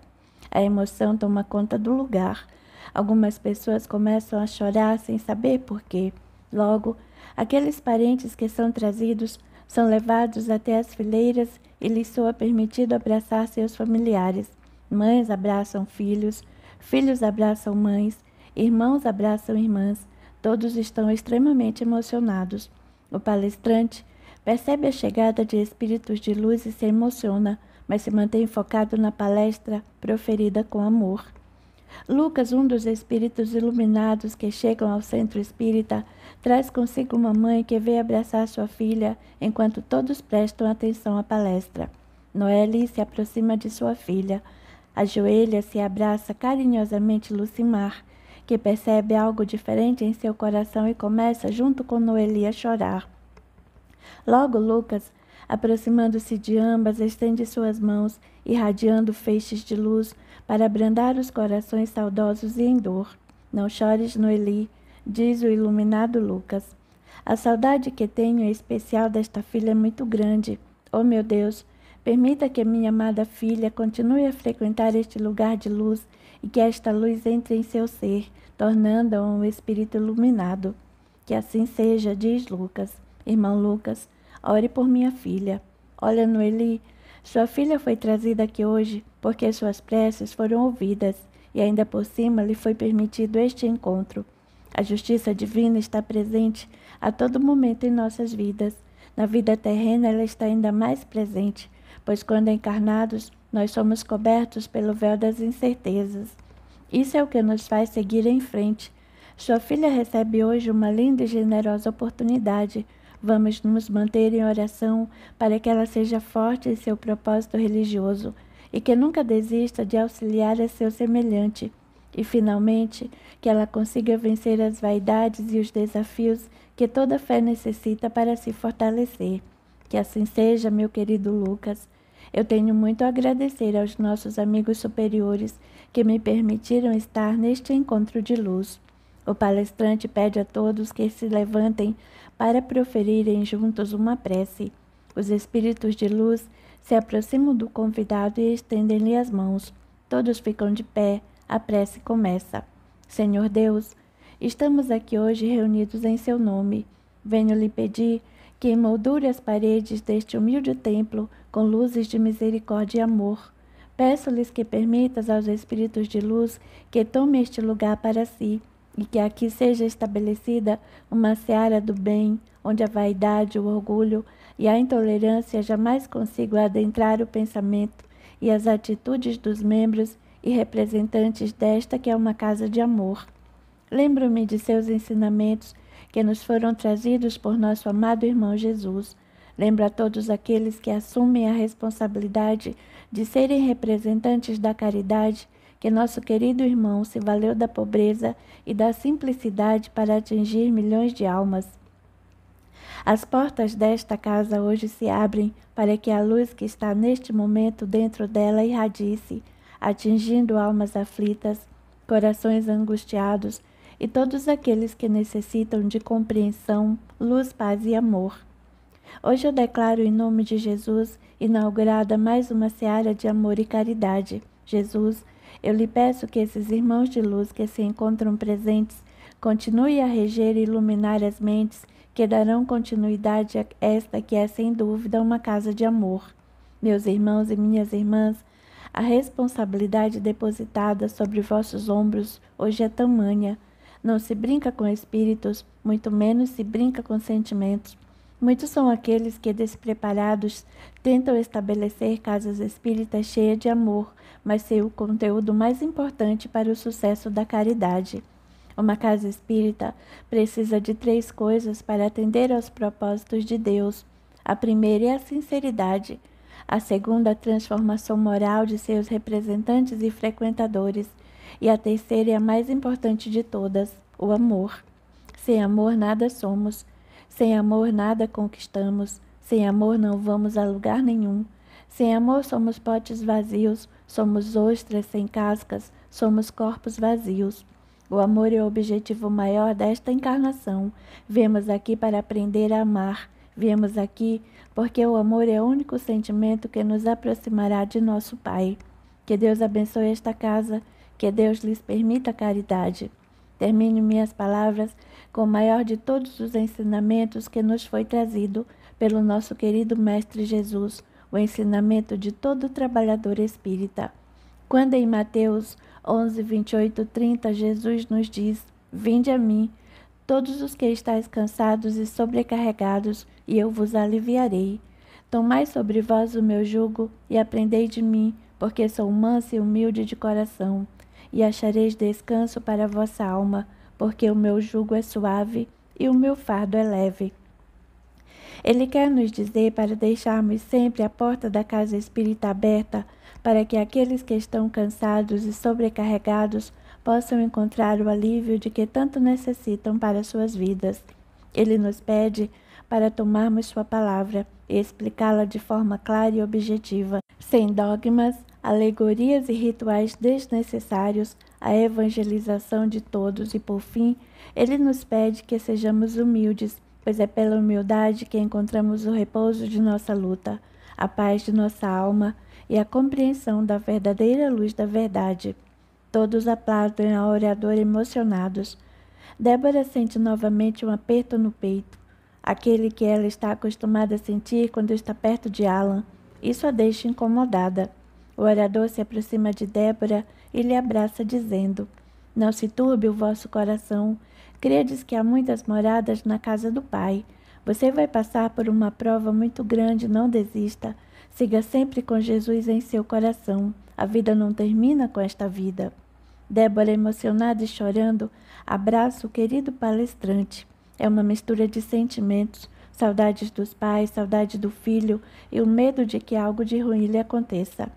A emoção toma conta do lugar. Algumas pessoas começam a chorar sem saber por quê. Logo, aqueles parentes que são trazidos são levados até as fileiras e lhes soa permitido abraçar seus familiares. Mães abraçam filhos, Filhos abraçam mães, irmãos abraçam irmãs, todos estão extremamente emocionados. O palestrante percebe a chegada de espíritos de luz e se emociona, mas se mantém focado na palestra proferida com amor. Lucas, um dos espíritos iluminados que chegam ao centro espírita, traz consigo uma mãe que veio abraçar sua filha enquanto todos prestam atenção à palestra. Noeli se aproxima de sua filha, Ajoelha-se e abraça carinhosamente Lucimar, que percebe algo diferente em seu coração e começa, junto com Noeli, a chorar. Logo, Lucas, aproximando-se de ambas, estende suas mãos, irradiando feixes de luz para abrandar os corações saudosos e em dor. Não chores, Noeli, diz o iluminado Lucas. A saudade que tenho, em é especial desta filha, é muito grande. Oh, meu Deus, Permita que minha amada filha continue a frequentar este lugar de luz e que esta luz entre em seu ser, tornando-a um espírito iluminado. Que assim seja, diz Lucas. Irmão Lucas, ore por minha filha. Olha, Noeli, sua filha foi trazida aqui hoje porque suas preces foram ouvidas e ainda por cima lhe foi permitido este encontro. A justiça divina está presente a todo momento em nossas vidas. Na vida terrena, ela está ainda mais presente pois quando encarnados, nós somos cobertos pelo véu das incertezas. Isso é o que nos faz seguir em frente. Sua filha recebe hoje uma linda e generosa oportunidade. Vamos nos manter em oração para que ela seja forte em seu propósito religioso e que nunca desista de auxiliar a seu semelhante. E, finalmente, que ela consiga vencer as vaidades e os desafios que toda fé necessita para se fortalecer. Que assim seja, meu querido Lucas. Eu tenho muito a agradecer aos nossos amigos superiores que me permitiram estar neste encontro de luz. O palestrante pede a todos que se levantem para proferirem juntos uma prece. Os espíritos de luz se aproximam do convidado e estendem-lhe as mãos. Todos ficam de pé. A prece começa. Senhor Deus, estamos aqui hoje reunidos em seu nome. Venho lhe pedir que emoldure as paredes deste humilde templo com luzes de misericórdia e amor. Peço-lhes que permitas aos espíritos de luz que tomem este lugar para si e que aqui seja estabelecida uma seara do bem, onde a vaidade, o orgulho e a intolerância jamais consigam adentrar o pensamento e as atitudes dos membros e representantes desta que é uma casa de amor. Lembro-me de seus ensinamentos que nos foram trazidos por nosso amado irmão Jesus. Lembra a todos aqueles que assumem a responsabilidade de serem representantes da caridade que nosso querido irmão se valeu da pobreza e da simplicidade para atingir milhões de almas. As portas desta casa hoje se abrem para que a luz que está neste momento dentro dela irradie-se, atingindo almas aflitas, corações angustiados e todos aqueles que necessitam de compreensão, luz, paz e amor. Hoje eu declaro em nome de Jesus inaugurada mais uma seara de amor e caridade. Jesus, eu lhe peço que esses irmãos de luz que se encontram presentes continuem a reger e iluminar as mentes que darão continuidade a esta que é sem dúvida uma casa de amor. Meus irmãos e minhas irmãs, a responsabilidade depositada sobre vossos ombros hoje é tamanha não se brinca com espíritos, muito menos se brinca com sentimentos. Muitos são aqueles que, despreparados, tentam estabelecer casas espíritas cheias de amor, mas sem o conteúdo mais importante para o sucesso da caridade. Uma casa espírita precisa de três coisas para atender aos propósitos de Deus: a primeira é a sinceridade, a segunda, a transformação moral de seus representantes e frequentadores, e a terceira e a mais importante de todas, o amor. Sem amor nada somos, sem amor nada conquistamos, sem amor não vamos a lugar nenhum. Sem amor somos potes vazios, somos ostras sem cascas, somos corpos vazios. O amor é o objetivo maior desta encarnação. Viemos aqui para aprender a amar. Viemos aqui porque o amor é o único sentimento que nos aproximará de nosso Pai. Que Deus abençoe esta casa que Deus lhes permita a caridade. Termino minhas palavras com o maior de todos os ensinamentos que nos foi trazido pelo nosso querido Mestre Jesus, o ensinamento de todo trabalhador espírita. Quando em Mateus 11, 28, 30, Jesus nos diz: Vinde a mim, todos os que estáis cansados e sobrecarregados, e eu vos aliviarei. Tomai sobre vós o meu jugo e aprendei de mim, porque sou manso e humilde de coração e achareis descanso para a vossa alma, porque o meu jugo é suave e o meu fardo é leve. Ele quer nos dizer para deixarmos sempre a porta da casa espírita aberta, para que aqueles que estão cansados e sobrecarregados possam encontrar o alívio de que tanto necessitam para suas vidas. Ele nos pede para tomarmos sua palavra e explicá-la de forma clara e objetiva, sem dogmas, alegorias e rituais desnecessários à evangelização de todos e, por fim, ele nos pede que sejamos humildes, pois é pela humildade que encontramos o repouso de nossa luta, a paz de nossa alma e a compreensão da verdadeira luz da verdade. Todos aplaudem ao orador emocionados. Débora sente novamente um aperto no peito, aquele que ela está acostumada a sentir quando está perto de Alan. Isso a deixa incomodada. O orador se aproxima de Débora e lhe abraça, dizendo: Não se turbe o vosso coração. Credes que há muitas moradas na casa do Pai. Você vai passar por uma prova muito grande, não desista. Siga sempre com Jesus em seu coração. A vida não termina com esta vida. Débora, emocionada e chorando, abraça o querido palestrante. É uma mistura de sentimentos, saudades dos pais, saudade do filho e o medo de que algo de ruim lhe aconteça.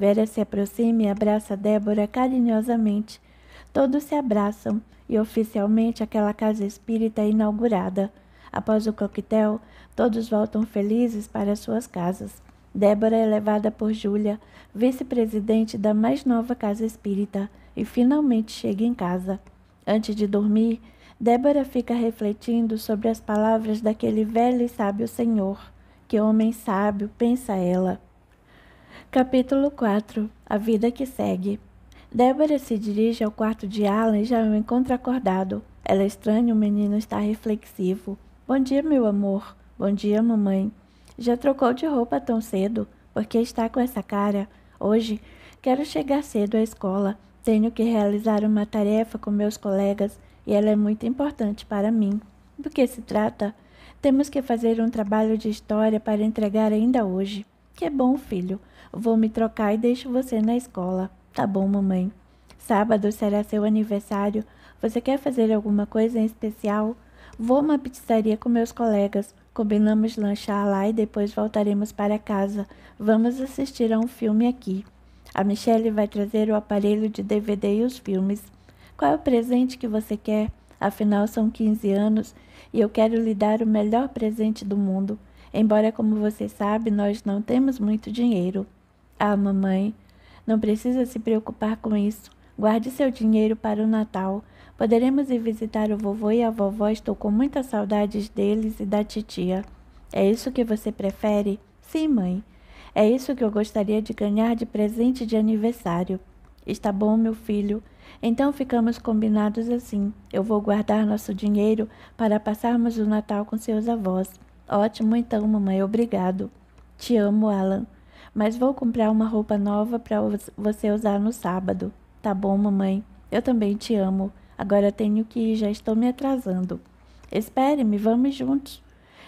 Vera se aproxima e abraça Débora carinhosamente. Todos se abraçam e oficialmente aquela casa espírita é inaugurada. Após o coquetel, todos voltam felizes para suas casas. Débora é levada por Júlia, vice-presidente da mais nova casa espírita, e finalmente chega em casa. Antes de dormir, Débora fica refletindo sobre as palavras daquele velho e sábio senhor. Que homem sábio, pensa ela. Capítulo 4 A vida que segue. Débora se dirige ao quarto de Alan e já o encontra acordado. Ela é estranha o menino estar reflexivo. Bom dia, meu amor. Bom dia, mamãe. Já trocou de roupa tão cedo? Por que está com essa cara? Hoje, quero chegar cedo à escola. Tenho que realizar uma tarefa com meus colegas e ela é muito importante para mim. Do que se trata? Temos que fazer um trabalho de história para entregar ainda hoje. Que bom, filho. Vou me trocar e deixo você na escola. Tá bom, mamãe. Sábado será seu aniversário. Você quer fazer alguma coisa em especial? Vou a uma pizzaria com meus colegas. Combinamos lanchar lá e depois voltaremos para casa. Vamos assistir a um filme aqui. A Michelle vai trazer o aparelho de DVD e os filmes. Qual é o presente que você quer? Afinal, são 15 anos e eu quero lhe dar o melhor presente do mundo. Embora, como você sabe, nós não temos muito dinheiro. Ah, mamãe, não precisa se preocupar com isso. Guarde seu dinheiro para o Natal. Poderemos ir visitar o vovô e a vovó. Estou com muitas saudades deles e da titia. É isso que você prefere? Sim, mãe. É isso que eu gostaria de ganhar de presente de aniversário. Está bom, meu filho. Então ficamos combinados assim. Eu vou guardar nosso dinheiro para passarmos o Natal com seus avós. Ótimo então, mamãe, obrigado. Te amo, Alan. Mas vou comprar uma roupa nova para você usar no sábado. Tá bom, mamãe? Eu também te amo. Agora tenho que ir, já estou me atrasando. Espere-me, vamos juntos.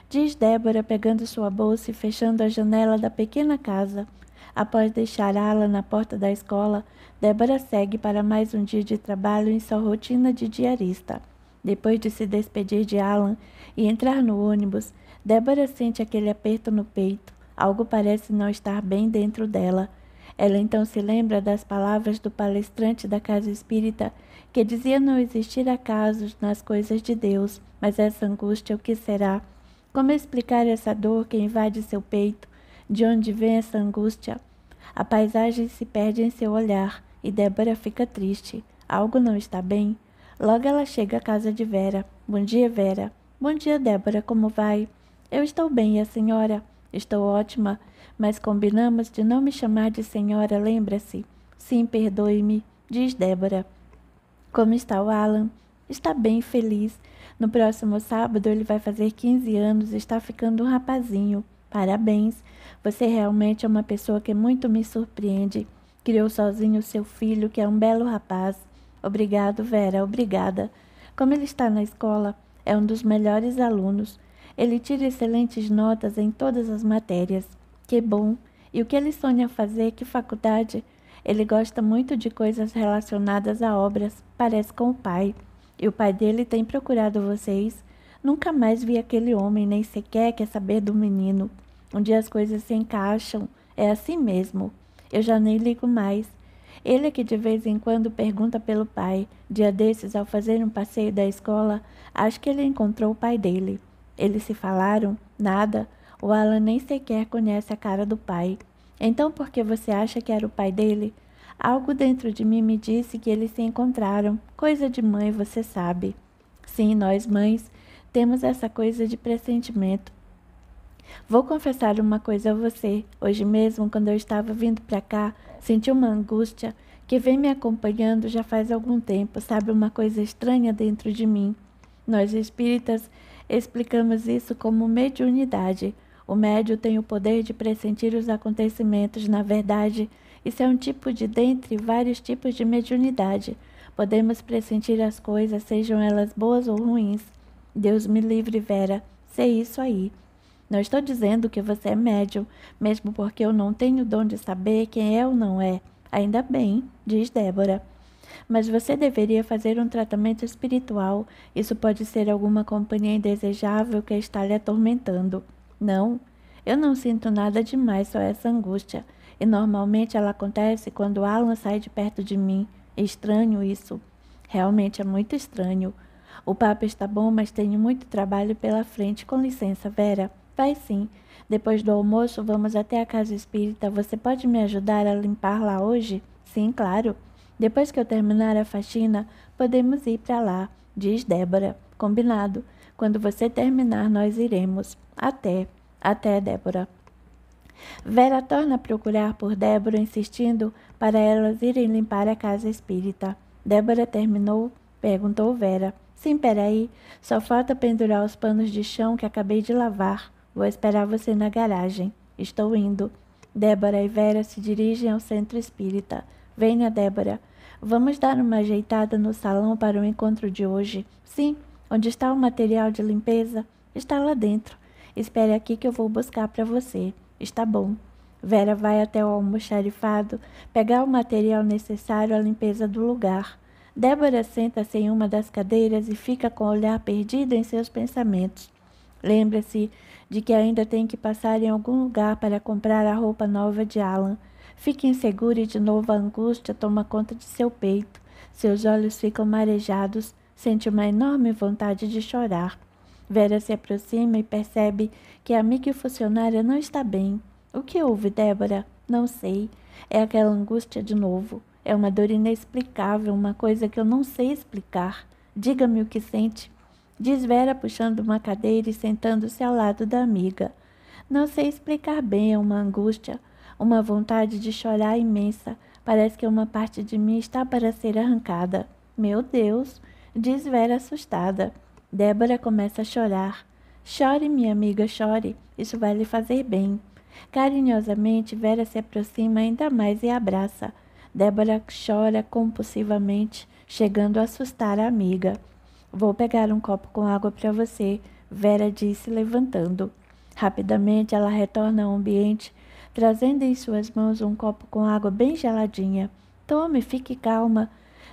Diz Débora, pegando sua bolsa e fechando a janela da pequena casa. Após deixar Alan na porta da escola, Débora segue para mais um dia de trabalho em sua rotina de diarista. Depois de se despedir de Alan e entrar no ônibus, Débora sente aquele aperto no peito. Algo parece não estar bem dentro dela. Ela então se lembra das palavras do palestrante da casa espírita que dizia não existir acasos nas coisas de Deus, mas essa angústia o que será? Como explicar essa dor que invade seu peito? De onde vem essa angústia? A paisagem se perde em seu olhar e Débora fica triste. Algo não está bem. Logo ela chega à casa de Vera. Bom dia, Vera. Bom dia, Débora. Como vai? Eu estou bem, e a senhora? Estou ótima, mas combinamos de não me chamar de senhora, lembra-se? Sim, perdoe-me, diz Débora. Como está o Alan? Está bem feliz. No próximo sábado ele vai fazer 15 anos e está ficando um rapazinho. Parabéns! Você realmente é uma pessoa que muito me surpreende. Criou sozinho seu filho, que é um belo rapaz. Obrigado, Vera, obrigada. Como ele está na escola, é um dos melhores alunos. Ele tira excelentes notas em todas as matérias. Que bom! E o que ele sonha fazer? Que faculdade? Ele gosta muito de coisas relacionadas a obras, parece com o pai. E o pai dele tem procurado vocês. Nunca mais vi aquele homem, nem sequer quer saber do menino. Um dia as coisas se encaixam, é assim mesmo. Eu já nem ligo mais. Ele é que de vez em quando pergunta pelo pai. Dia desses, ao fazer um passeio da escola, acho que ele encontrou o pai dele. Eles se falaram? Nada. O Alan nem sequer conhece a cara do pai. Então por que você acha que era o pai dele? Algo dentro de mim me disse que eles se encontraram. Coisa de mãe, você sabe. Sim, nós mães temos essa coisa de pressentimento. Vou confessar uma coisa a você. Hoje mesmo, quando eu estava vindo para cá, senti uma angústia que vem me acompanhando já faz algum tempo, sabe? Uma coisa estranha dentro de mim. Nós espíritas Explicamos isso como mediunidade. O médio tem o poder de pressentir os acontecimentos na verdade. Isso é um tipo de dentre vários tipos de mediunidade. Podemos pressentir as coisas, sejam elas boas ou ruins. Deus me livre, Vera. Sei é isso aí. Não estou dizendo que você é médium, mesmo porque eu não tenho dom de saber quem é ou não é. Ainda bem, diz Débora mas você deveria fazer um tratamento espiritual. Isso pode ser alguma companhia indesejável que está lhe atormentando. Não, eu não sinto nada demais, só essa angústia. E normalmente ela acontece quando Alan sai de perto de mim. É estranho isso. Realmente é muito estranho. O papo está bom, mas tenho muito trabalho pela frente. Com licença, Vera. Vai sim. Depois do almoço, vamos até a casa espírita. Você pode me ajudar a limpar lá hoje? Sim, claro. Depois que eu terminar a faxina, podemos ir para lá, diz Débora. Combinado. Quando você terminar, nós iremos. Até. Até, Débora. Vera torna a procurar por Débora, insistindo para elas irem limpar a casa espírita. Débora terminou? perguntou Vera. Sim, peraí. Só falta pendurar os panos de chão que acabei de lavar. Vou esperar você na garagem. Estou indo. Débora e Vera se dirigem ao centro espírita. Venha, Débora. Vamos dar uma ajeitada no salão para o encontro de hoje. Sim, onde está o material de limpeza? Está lá dentro. Espere aqui que eu vou buscar para você. Está bom. Vera vai até o almoxarifado pegar o material necessário à limpeza do lugar. Débora senta-se em uma das cadeiras e fica com o olhar perdido em seus pensamentos. Lembra-se de que ainda tem que passar em algum lugar para comprar a roupa nova de Alan. Fica inseguro e de novo a angústia toma conta de seu peito. Seus olhos ficam marejados, sente uma enorme vontade de chorar. Vera se aproxima e percebe que a amiga e funcionária não está bem. O que houve, Débora? Não sei. É aquela angústia de novo. É uma dor inexplicável, uma coisa que eu não sei explicar. Diga-me o que sente. Diz Vera puxando uma cadeira e sentando-se ao lado da amiga. Não sei explicar bem, é uma angústia uma vontade de chorar imensa. Parece que uma parte de mim está para ser arrancada. Meu Deus! diz Vera assustada. Débora começa a chorar. Chore, minha amiga, chore. Isso vai lhe fazer bem. Carinhosamente, Vera se aproxima ainda mais e abraça. Débora chora compulsivamente, chegando a assustar a amiga. Vou pegar um copo com água para você, Vera disse, levantando. Rapidamente, ela retorna ao ambiente trazendo em suas mãos um copo com água bem geladinha. Tome, fique calma.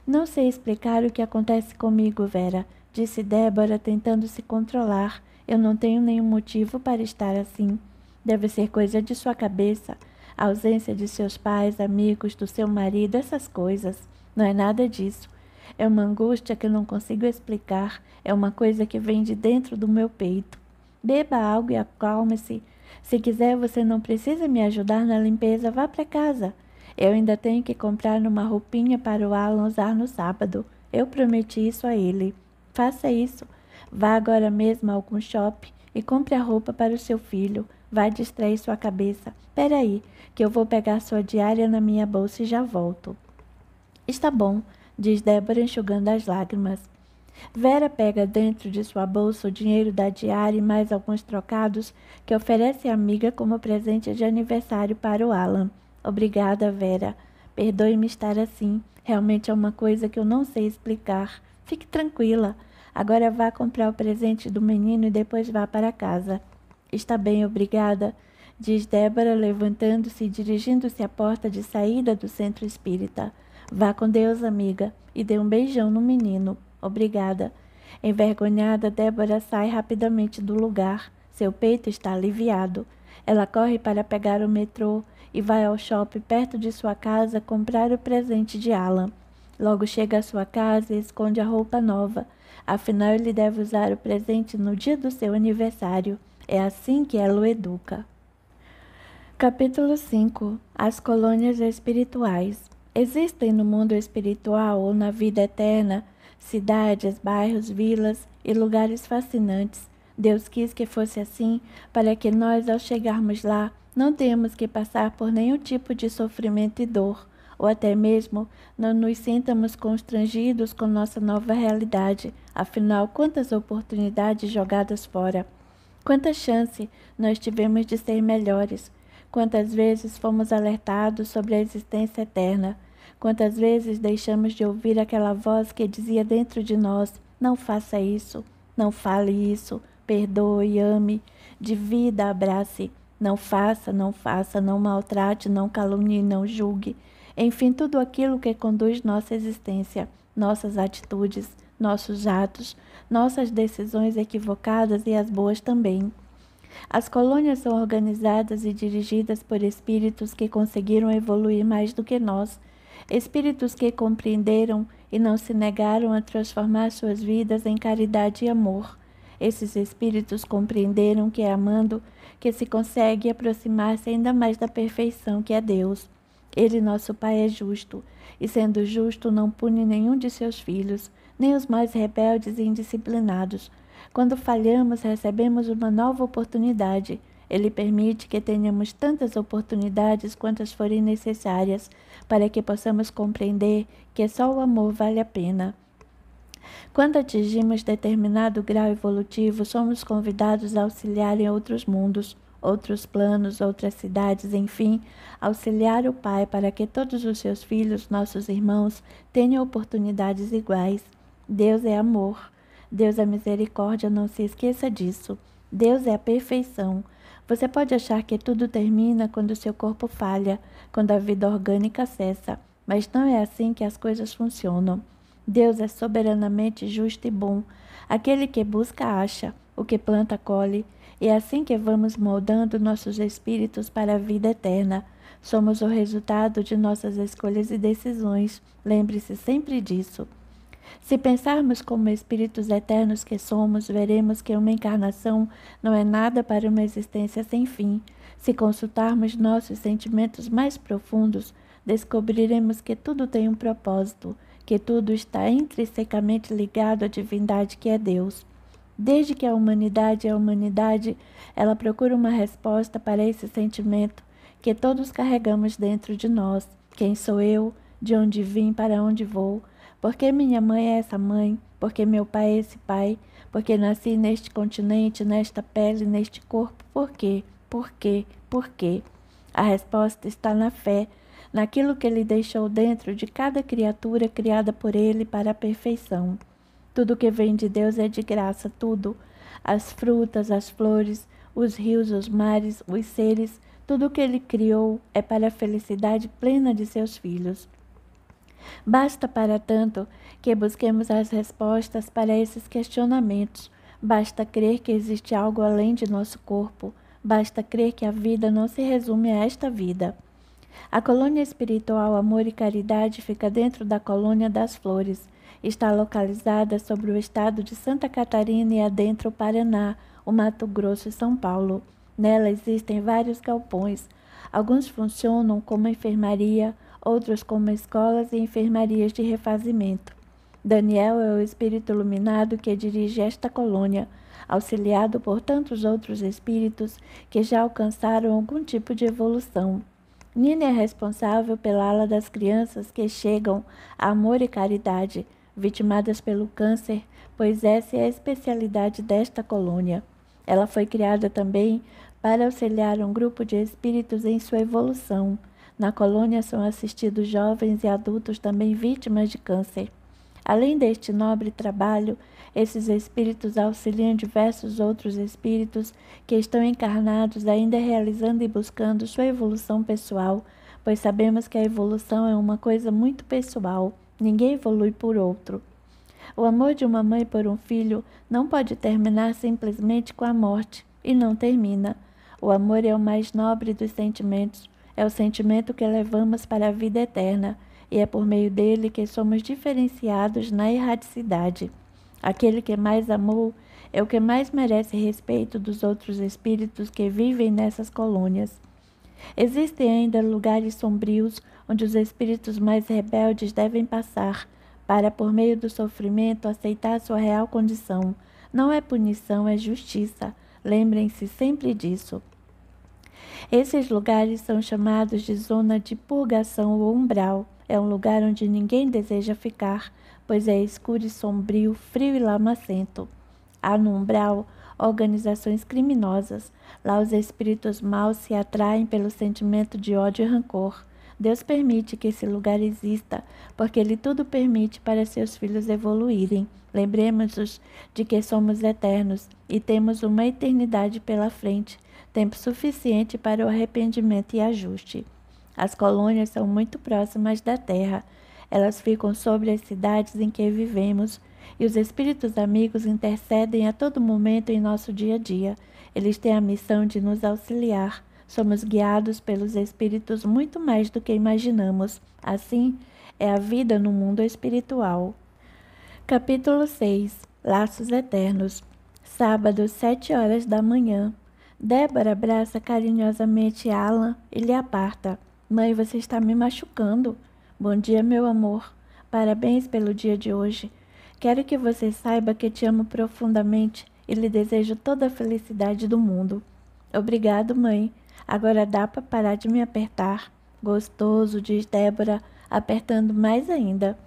Não sei explicar o que acontece comigo, Vera, disse Débora, tentando se controlar. Eu não tenho nenhum motivo para estar assim. Deve ser coisa de sua cabeça. A ausência de seus pais, amigos, do seu marido, essas coisas. Não é nada disso. É uma angústia que eu não consigo explicar. É uma coisa que vem de dentro do meu peito. Beba algo e acalme-se. Se quiser, você não precisa me ajudar na limpeza, vá para casa. Eu ainda tenho que comprar uma roupinha para o Alan usar no sábado. Eu prometi isso a ele. Faça isso. Vá agora mesmo a algum shopping e compre a roupa para o seu filho. Vá distrair sua cabeça. aí, que eu vou pegar sua diária na minha bolsa e já volto. Está bom, diz Débora enxugando as lágrimas. Vera pega dentro de sua bolsa o dinheiro da diária e mais alguns trocados que oferece à amiga como presente de aniversário para o Alan. Obrigada, Vera. Perdoe-me estar assim. Realmente é uma coisa que eu não sei explicar. Fique tranquila. Agora vá comprar o presente do menino e depois vá para casa. Está bem, obrigada, diz Débora, levantando-se e dirigindo-se à porta de saída do centro espírita. Vá com Deus, amiga, e dê um beijão no menino. Obrigada. Envergonhada, Débora sai rapidamente do lugar. Seu peito está aliviado. Ela corre para pegar o metrô e vai ao shopping perto de sua casa comprar o presente de Alan. Logo chega à sua casa e esconde a roupa nova. Afinal, ele deve usar o presente no dia do seu aniversário. É assim que ela o educa. Capítulo 5 As colônias espirituais Existem no mundo espiritual ou na vida eterna cidades, bairros, vilas e lugares fascinantes. Deus quis que fosse assim, para que nós, ao chegarmos lá, não tenhamos que passar por nenhum tipo de sofrimento e dor, ou até mesmo não nos sintamos constrangidos com nossa nova realidade. Afinal, quantas oportunidades jogadas fora! Quanta chance nós tivemos de ser melhores! Quantas vezes fomos alertados sobre a existência eterna! Quantas vezes deixamos de ouvir aquela voz que dizia dentro de nós: não faça isso, não fale isso, perdoe, ame, divida, abrace, não faça, não faça, não maltrate, não calunie, não julgue. Enfim, tudo aquilo que conduz nossa existência, nossas atitudes, nossos atos, nossas decisões equivocadas e as boas também. As colônias são organizadas e dirigidas por espíritos que conseguiram evoluir mais do que nós espíritos que compreenderam e não se negaram a transformar suas vidas em caridade e amor. Esses espíritos compreenderam que é amando que se consegue aproximar-se ainda mais da perfeição que é Deus. Ele, nosso Pai, é justo, e sendo justo, não pune nenhum de seus filhos, nem os mais rebeldes e indisciplinados. Quando falhamos, recebemos uma nova oportunidade ele permite que tenhamos tantas oportunidades quantas forem necessárias para que possamos compreender que só o amor vale a pena. Quando atingimos determinado grau evolutivo, somos convidados a auxiliar em outros mundos, outros planos, outras cidades, enfim, auxiliar o Pai para que todos os seus filhos, nossos irmãos, tenham oportunidades iguais. Deus é amor. Deus é misericórdia, não se esqueça disso. Deus é a perfeição. Você pode achar que tudo termina quando seu corpo falha, quando a vida orgânica cessa, mas não é assim que as coisas funcionam. Deus é soberanamente justo e bom. Aquele que busca, acha, o que planta, colhe. E é assim que vamos moldando nossos espíritos para a vida eterna. Somos o resultado de nossas escolhas e decisões. Lembre-se sempre disso. Se pensarmos como espíritos eternos que somos, veremos que uma encarnação não é nada para uma existência sem fim. Se consultarmos nossos sentimentos mais profundos, descobriremos que tudo tem um propósito, que tudo está intrinsecamente ligado à divindade que é Deus. Desde que a humanidade é a humanidade, ela procura uma resposta para esse sentimento que todos carregamos dentro de nós. Quem sou eu? De onde vim? Para onde vou? Porque minha mãe é essa mãe, porque meu pai é esse pai, porque nasci neste continente, nesta pele, neste corpo. Por quê? Por quê? Por quê? A resposta está na fé, naquilo que ele deixou dentro de cada criatura criada por ele para a perfeição. Tudo que vem de Deus é de graça, tudo. As frutas, as flores, os rios, os mares, os seres, tudo que ele criou é para a felicidade plena de seus filhos. Basta para tanto que busquemos as respostas para esses questionamentos. Basta crer que existe algo além de nosso corpo. Basta crer que a vida não se resume a esta vida. A colônia espiritual Amor e Caridade fica dentro da colônia das Flores. Está localizada sobre o estado de Santa Catarina e adentra o Paraná, o Mato Grosso e São Paulo. Nela existem vários galpões. Alguns funcionam como enfermaria, outros como escolas e enfermarias de refazimento. Daniel é o espírito iluminado que dirige esta colônia, auxiliado por tantos outros espíritos que já alcançaram algum tipo de evolução. Nina é responsável pela ala das crianças que chegam a amor e caridade, vitimadas pelo câncer, pois essa é a especialidade desta colônia. Ela foi criada também para auxiliar um grupo de espíritos em sua evolução, na colônia são assistidos jovens e adultos também vítimas de câncer. Além deste nobre trabalho, esses espíritos auxiliam diversos outros espíritos que estão encarnados ainda realizando e buscando sua evolução pessoal, pois sabemos que a evolução é uma coisa muito pessoal, ninguém evolui por outro. O amor de uma mãe por um filho não pode terminar simplesmente com a morte, e não termina. O amor é o mais nobre dos sentimentos é o sentimento que levamos para a vida eterna e é por meio dele que somos diferenciados na erradicidade. Aquele que mais amou é o que mais merece respeito dos outros espíritos que vivem nessas colônias. Existem ainda lugares sombrios onde os espíritos mais rebeldes devem passar para, por meio do sofrimento, aceitar sua real condição. Não é punição, é justiça. Lembrem-se sempre disso. Esses lugares são chamados de zona de purgação ou umbral. É um lugar onde ninguém deseja ficar, pois é escuro e sombrio, frio e lamacento. Há no umbral organizações criminosas. Lá os espíritos maus se atraem pelo sentimento de ódio e rancor. Deus permite que esse lugar exista, porque Ele tudo permite para seus filhos evoluírem. Lembremos-nos de que somos eternos e temos uma eternidade pela frente tempo suficiente para o arrependimento e ajuste. As colônias são muito próximas da Terra. Elas ficam sobre as cidades em que vivemos e os espíritos amigos intercedem a todo momento em nosso dia a dia. Eles têm a missão de nos auxiliar. Somos guiados pelos espíritos muito mais do que imaginamos. Assim, é a vida no mundo espiritual. Capítulo 6 Laços Eternos Sábado, 7 horas da manhã. Débora abraça carinhosamente Alan e lhe aparta. Mãe, você está me machucando. Bom dia, meu amor. Parabéns pelo dia de hoje. Quero que você saiba que te amo profundamente e lhe desejo toda a felicidade do mundo. Obrigado, mãe. Agora dá para parar de me apertar. Gostoso, diz Débora, apertando mais ainda.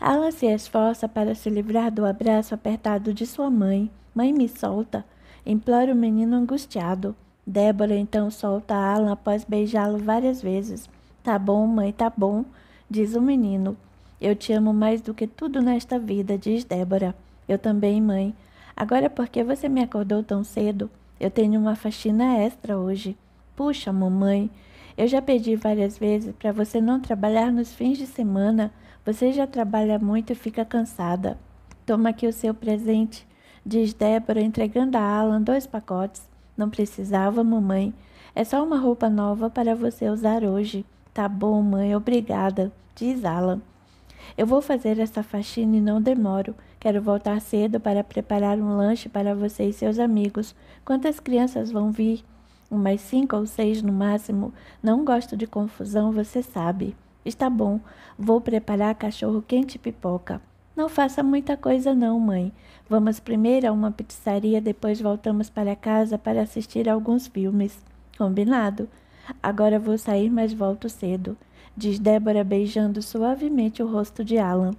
Alan se esforça para se livrar do abraço apertado de sua mãe. Mãe, me solta implora o menino angustiado. Débora então solta Alan após beijá-lo várias vezes. Tá bom, mãe, tá bom, diz o menino. Eu te amo mais do que tudo nesta vida, diz Débora. Eu também, mãe. Agora porque você me acordou tão cedo? Eu tenho uma faxina extra hoje. Puxa, mamãe, eu já pedi várias vezes para você não trabalhar nos fins de semana. Você já trabalha muito e fica cansada. Toma aqui o seu presente diz Débora, entregando a Alan dois pacotes. Não precisava, mamãe. É só uma roupa nova para você usar hoje. Tá bom, mãe, obrigada, diz Alan. Eu vou fazer essa faxina e não demoro. Quero voltar cedo para preparar um lanche para você e seus amigos. Quantas crianças vão vir? Umas cinco ou seis no máximo. Não gosto de confusão, você sabe. Está bom, vou preparar cachorro quente e pipoca. Não faça muita coisa, não, mãe. Vamos primeiro a uma pizzaria, depois voltamos para casa para assistir alguns filmes. Combinado? Agora vou sair, mas volto cedo, diz Débora, beijando suavemente o rosto de Alan.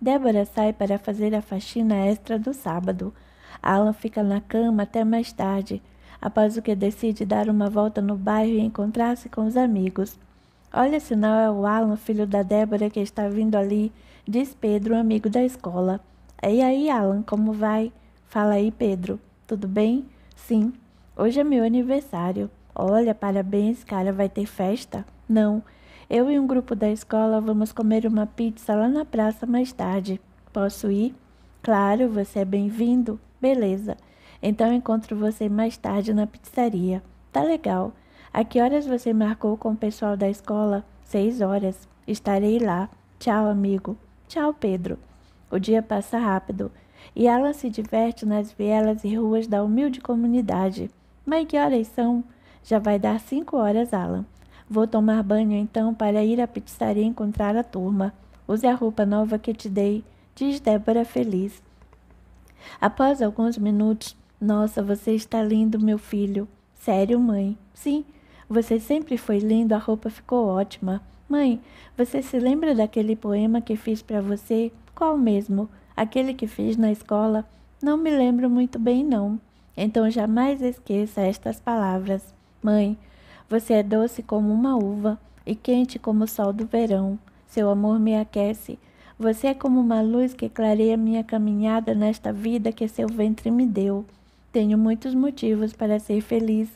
Débora sai para fazer a faxina extra do sábado. Alan fica na cama até mais tarde, após o que decide dar uma volta no bairro e encontrar-se com os amigos. Olha, sinal é o Alan, filho da Débora, que está vindo ali Diz Pedro, amigo da escola. E aí, Alan, como vai? Fala aí, Pedro. Tudo bem? Sim. Hoje é meu aniversário. Olha, parabéns, cara. Vai ter festa? Não. Eu e um grupo da escola vamos comer uma pizza lá na praça mais tarde. Posso ir? Claro, você é bem-vindo. Beleza. Então encontro você mais tarde na pizzaria. Tá legal. A que horas você marcou com o pessoal da escola? Seis horas. Estarei lá. Tchau, amigo. Tchau, Pedro. O dia passa rápido e Alan se diverte nas vielas e ruas da humilde comunidade. Mas que horas são? Já vai dar cinco horas, Alan. Vou tomar banho então para ir à pizzaria encontrar a turma. Use a roupa nova que te dei, diz Débora feliz. Após alguns minutos, nossa, você está lindo, meu filho. Sério, mãe? Sim, você sempre foi lindo, a roupa ficou ótima. Mãe, você se lembra daquele poema que fiz para você? Qual mesmo? Aquele que fiz na escola? Não me lembro muito bem, não. Então jamais esqueça estas palavras. Mãe, você é doce como uma uva e quente como o sol do verão. Seu amor me aquece. Você é como uma luz que clareia minha caminhada nesta vida que seu ventre me deu. Tenho muitos motivos para ser feliz,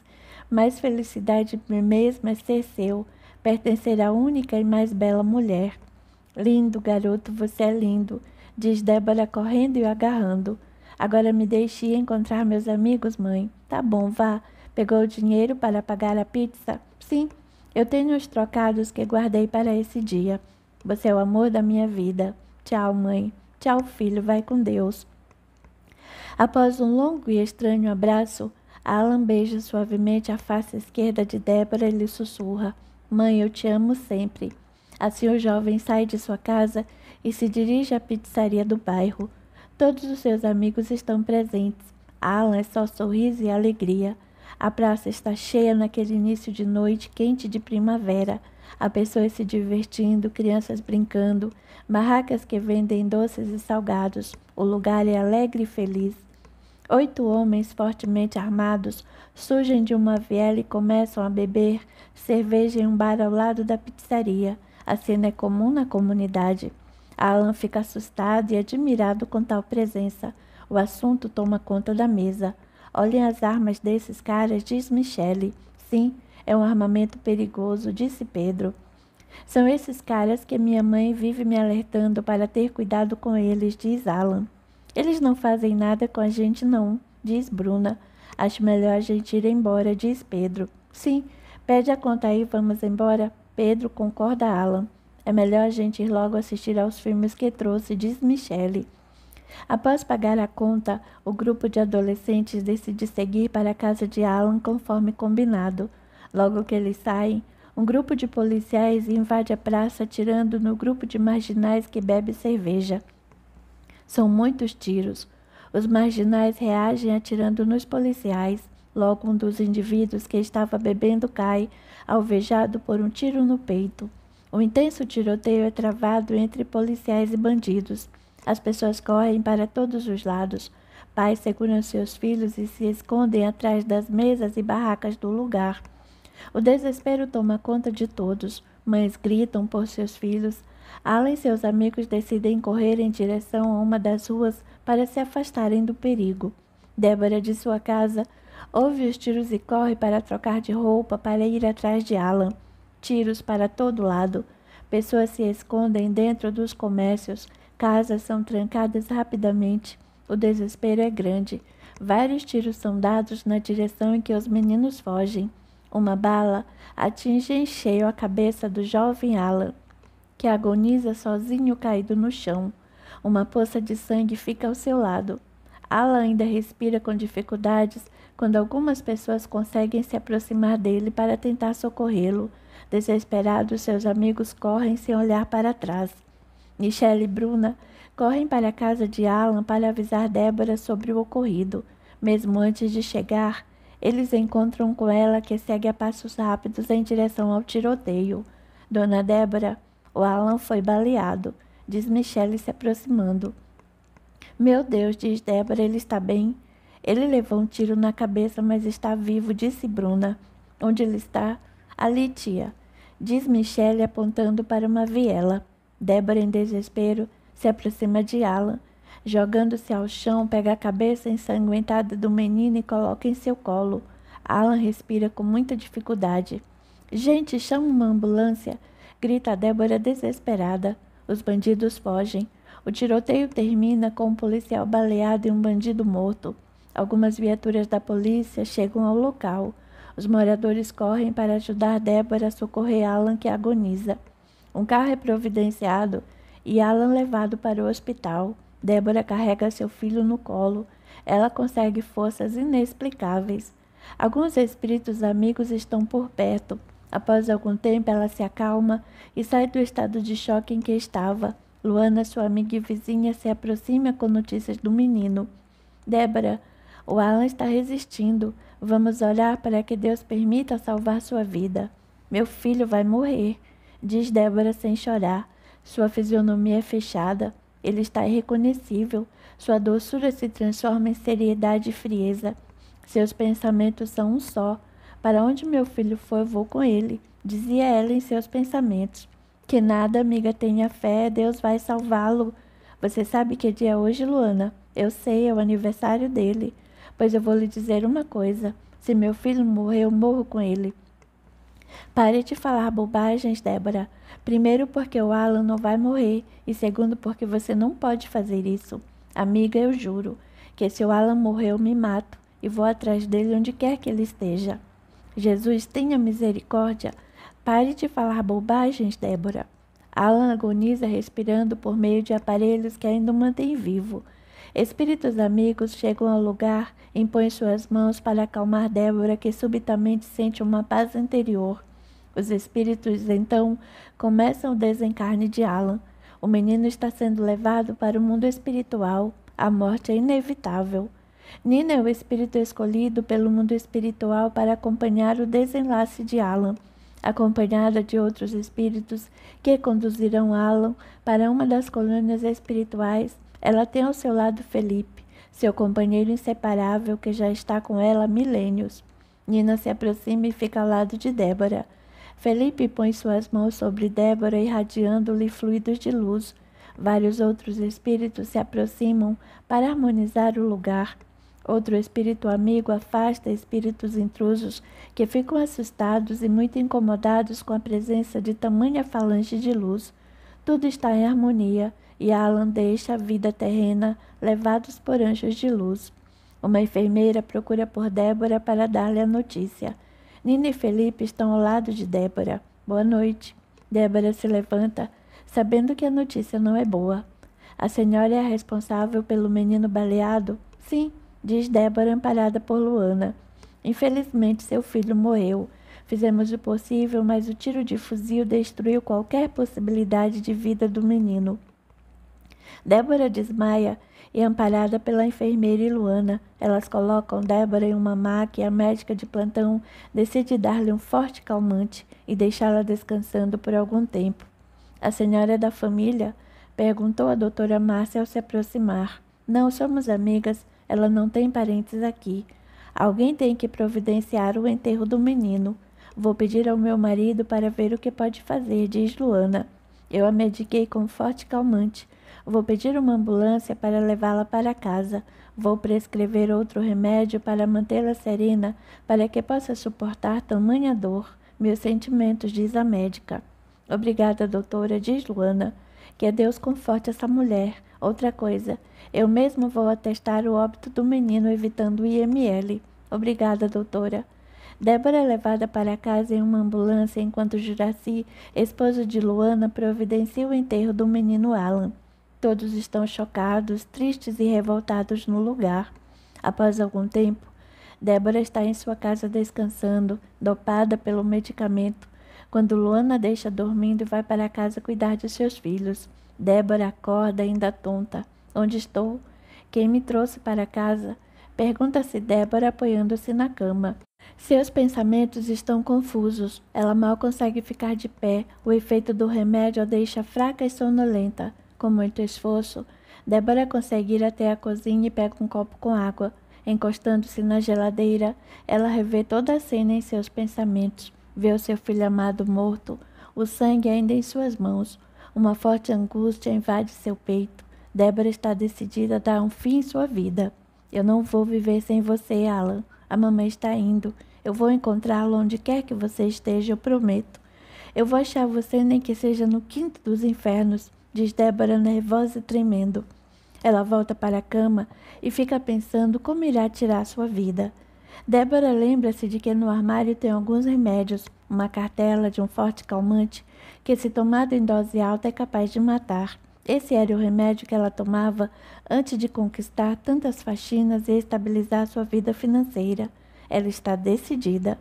mas felicidade mesma é ser seu pertencer à única e mais bela mulher. Lindo, garoto, você é lindo, diz Débora correndo e o agarrando. Agora me deixe encontrar meus amigos, mãe. Tá bom, vá. Pegou o dinheiro para pagar a pizza? Sim, eu tenho os trocados que guardei para esse dia. Você é o amor da minha vida. Tchau, mãe. Tchau, filho. Vai com Deus. Após um longo e estranho abraço, Alan beija suavemente a face esquerda de Débora e lhe sussurra: Mãe, eu te amo sempre. Assim o jovem sai de sua casa e se dirige à pizzaria do bairro. Todos os seus amigos estão presentes. Alan é só sorriso e alegria. A praça está cheia naquele início de noite quente de primavera. Há pessoas se divertindo, crianças brincando, barracas que vendem doces e salgados. O lugar é alegre e feliz. Oito homens fortemente armados surgem de uma viela e começam a beber cerveja em um bar ao lado da pizzaria. A cena é comum na comunidade. Alan fica assustado e admirado com tal presença. O assunto toma conta da mesa. Olhem as armas desses caras, diz Michele. Sim, é um armamento perigoso, disse Pedro. São esses caras que minha mãe vive me alertando para ter cuidado com eles, diz Alan. Eles não fazem nada com a gente, não, diz Bruna. Acho melhor a gente ir embora, diz Pedro. Sim, pede a conta aí, vamos embora. Pedro concorda, Alan. É melhor a gente ir logo assistir aos filmes que trouxe, diz Michele. Após pagar a conta, o grupo de adolescentes decide seguir para a casa de Alan conforme combinado. Logo que eles saem, um grupo de policiais invade a praça atirando no grupo de marginais que bebe cerveja. São muitos tiros. Os marginais reagem atirando nos policiais. Logo, um dos indivíduos que estava bebendo cai, alvejado por um tiro no peito. O intenso tiroteio é travado entre policiais e bandidos. As pessoas correm para todos os lados. Pais seguram seus filhos e se escondem atrás das mesas e barracas do lugar. O desespero toma conta de todos. Mães gritam por seus filhos, Alan e seus amigos decidem correr em direção a uma das ruas para se afastarem do perigo. Débora, de sua casa, ouve os tiros e corre para trocar de roupa para ir atrás de Alan. Tiros para todo lado. Pessoas se escondem dentro dos comércios, casas são trancadas rapidamente. O desespero é grande. Vários tiros são dados na direção em que os meninos fogem. Uma bala atinge em cheio a cabeça do jovem Alan que agoniza sozinho caído no chão. Uma poça de sangue fica ao seu lado. Alan ainda respira com dificuldades quando algumas pessoas conseguem se aproximar dele para tentar socorrê-lo. Desesperados, seus amigos correm sem olhar para trás. Michelle e Bruna correm para a casa de Alan para avisar Débora sobre o ocorrido. Mesmo antes de chegar, eles encontram com ela que segue a passos rápidos em direção ao tiroteio. Dona Débora o Alan foi baleado, diz Michelle se aproximando. Meu Deus, diz Débora, ele está bem? Ele levou um tiro na cabeça, mas está vivo, disse Bruna. Onde ele está? Ali, tia. Diz Michelle apontando para uma viela. Débora, em desespero, se aproxima de Alan. Jogando-se ao chão, pega a cabeça ensanguentada do menino e coloca em seu colo. Alan respira com muita dificuldade. Gente, chama uma ambulância grita Débora desesperada. Os bandidos fogem. O tiroteio termina com um policial baleado e um bandido morto. Algumas viaturas da polícia chegam ao local. Os moradores correm para ajudar Débora a socorrer Alan, que agoniza. Um carro é providenciado e Alan levado para o hospital. Débora carrega seu filho no colo. Ela consegue forças inexplicáveis. Alguns espíritos amigos estão por perto. Após algum tempo, ela se acalma e sai do estado de choque em que estava. Luana, sua amiga e vizinha, se aproxima com notícias do menino. Débora, o Alan está resistindo. Vamos olhar para que Deus permita salvar sua vida. Meu filho vai morrer, diz Débora sem chorar. Sua fisionomia é fechada. Ele está irreconhecível. Sua doçura se transforma em seriedade e frieza. Seus pensamentos são um só. Para onde meu filho for, vou com ele, dizia ela em seus pensamentos. Que nada, amiga, tenha fé, Deus vai salvá-lo. Você sabe que dia é hoje, Luana? Eu sei, é o aniversário dele. Pois eu vou lhe dizer uma coisa: se meu filho morrer, eu morro com ele. Pare de falar bobagens, Débora. Primeiro, porque o Alan não vai morrer, e segundo, porque você não pode fazer isso. Amiga, eu juro que se o Alan morrer, eu me mato e vou atrás dele onde quer que ele esteja. Jesus, tenha misericórdia. Pare de falar bobagens, Débora. Alan agoniza respirando por meio de aparelhos que ainda o mantém vivo. Espíritos amigos chegam ao lugar, impõem suas mãos para acalmar Débora, que subitamente sente uma paz interior. Os espíritos, então, começam o desencarne de Alan. O menino está sendo levado para o mundo espiritual. A morte é inevitável. Nina é o espírito escolhido pelo mundo espiritual para acompanhar o desenlace de Alan, acompanhada de outros espíritos que conduzirão Alan para uma das colônias espirituais. Ela tem ao seu lado Felipe, seu companheiro inseparável que já está com ela há milênios. Nina se aproxima e fica ao lado de Débora. Felipe põe suas mãos sobre Débora, irradiando-lhe fluidos de luz. Vários outros espíritos se aproximam para harmonizar o lugar. Outro espírito amigo afasta espíritos intrusos que ficam assustados e muito incomodados com a presença de tamanha falange de luz. Tudo está em harmonia e Alan deixa a vida terrena levados por anjos de luz. Uma enfermeira procura por Débora para dar-lhe a notícia. Nina e Felipe estão ao lado de Débora. Boa noite. Débora se levanta, sabendo que a notícia não é boa. A senhora é a responsável pelo menino baleado? Sim, diz Débora, amparada por Luana. Infelizmente, seu filho morreu. Fizemos o possível, mas o tiro de fuzil destruiu qualquer possibilidade de vida do menino. Débora desmaia e, amparada é pela enfermeira e Luana, elas colocam Débora em uma maca e a médica de plantão decide dar-lhe um forte calmante e deixá-la descansando por algum tempo. A senhora é da família perguntou à doutora Márcia ao se aproximar. Não somos amigas, ela não tem parentes aqui. Alguém tem que providenciar o enterro do menino. Vou pedir ao meu marido para ver o que pode fazer, diz Luana. Eu a mediquei com forte calmante. Vou pedir uma ambulância para levá-la para casa. Vou prescrever outro remédio para mantê-la serena, para que possa suportar tamanha dor. Meus sentimentos, diz a médica. Obrigada, doutora, diz Luana. Que é Deus conforte essa mulher. Outra coisa, eu mesmo vou atestar o óbito do menino evitando o IML. Obrigada, doutora. Débora é levada para casa em uma ambulância enquanto Juraci, esposo de Luana, providencia o enterro do menino Alan. Todos estão chocados, tristes e revoltados no lugar. Após algum tempo, Débora está em sua casa descansando, dopada pelo medicamento, quando Luana deixa dormindo e vai para casa cuidar de seus filhos. Débora acorda ainda tonta. Onde estou? Quem me trouxe para casa? Pergunta-se Débora apoiando-se na cama. Seus pensamentos estão confusos. Ela mal consegue ficar de pé. O efeito do remédio a deixa fraca e sonolenta. Com muito esforço, Débora consegue ir até a cozinha e pega um copo com água. Encostando-se na geladeira, ela revê toda a cena em seus pensamentos. Vê o seu filho amado morto, o sangue ainda em suas mãos. Uma forte angústia invade seu peito. Débora está decidida a dar um fim em sua vida. Eu não vou viver sem você, Alan. A mamãe está indo. Eu vou encontrá-lo onde quer que você esteja, eu prometo. Eu vou achar você nem que seja no quinto dos infernos, diz Débora nervosa e tremendo. Ela volta para a cama e fica pensando como irá tirar sua vida. Débora lembra-se de que no armário tem alguns remédios, uma cartela de um forte calmante, que se tomado em dose alta é capaz de matar. Esse era o remédio que ela tomava antes de conquistar tantas faxinas e estabilizar sua vida financeira. Ela está decidida.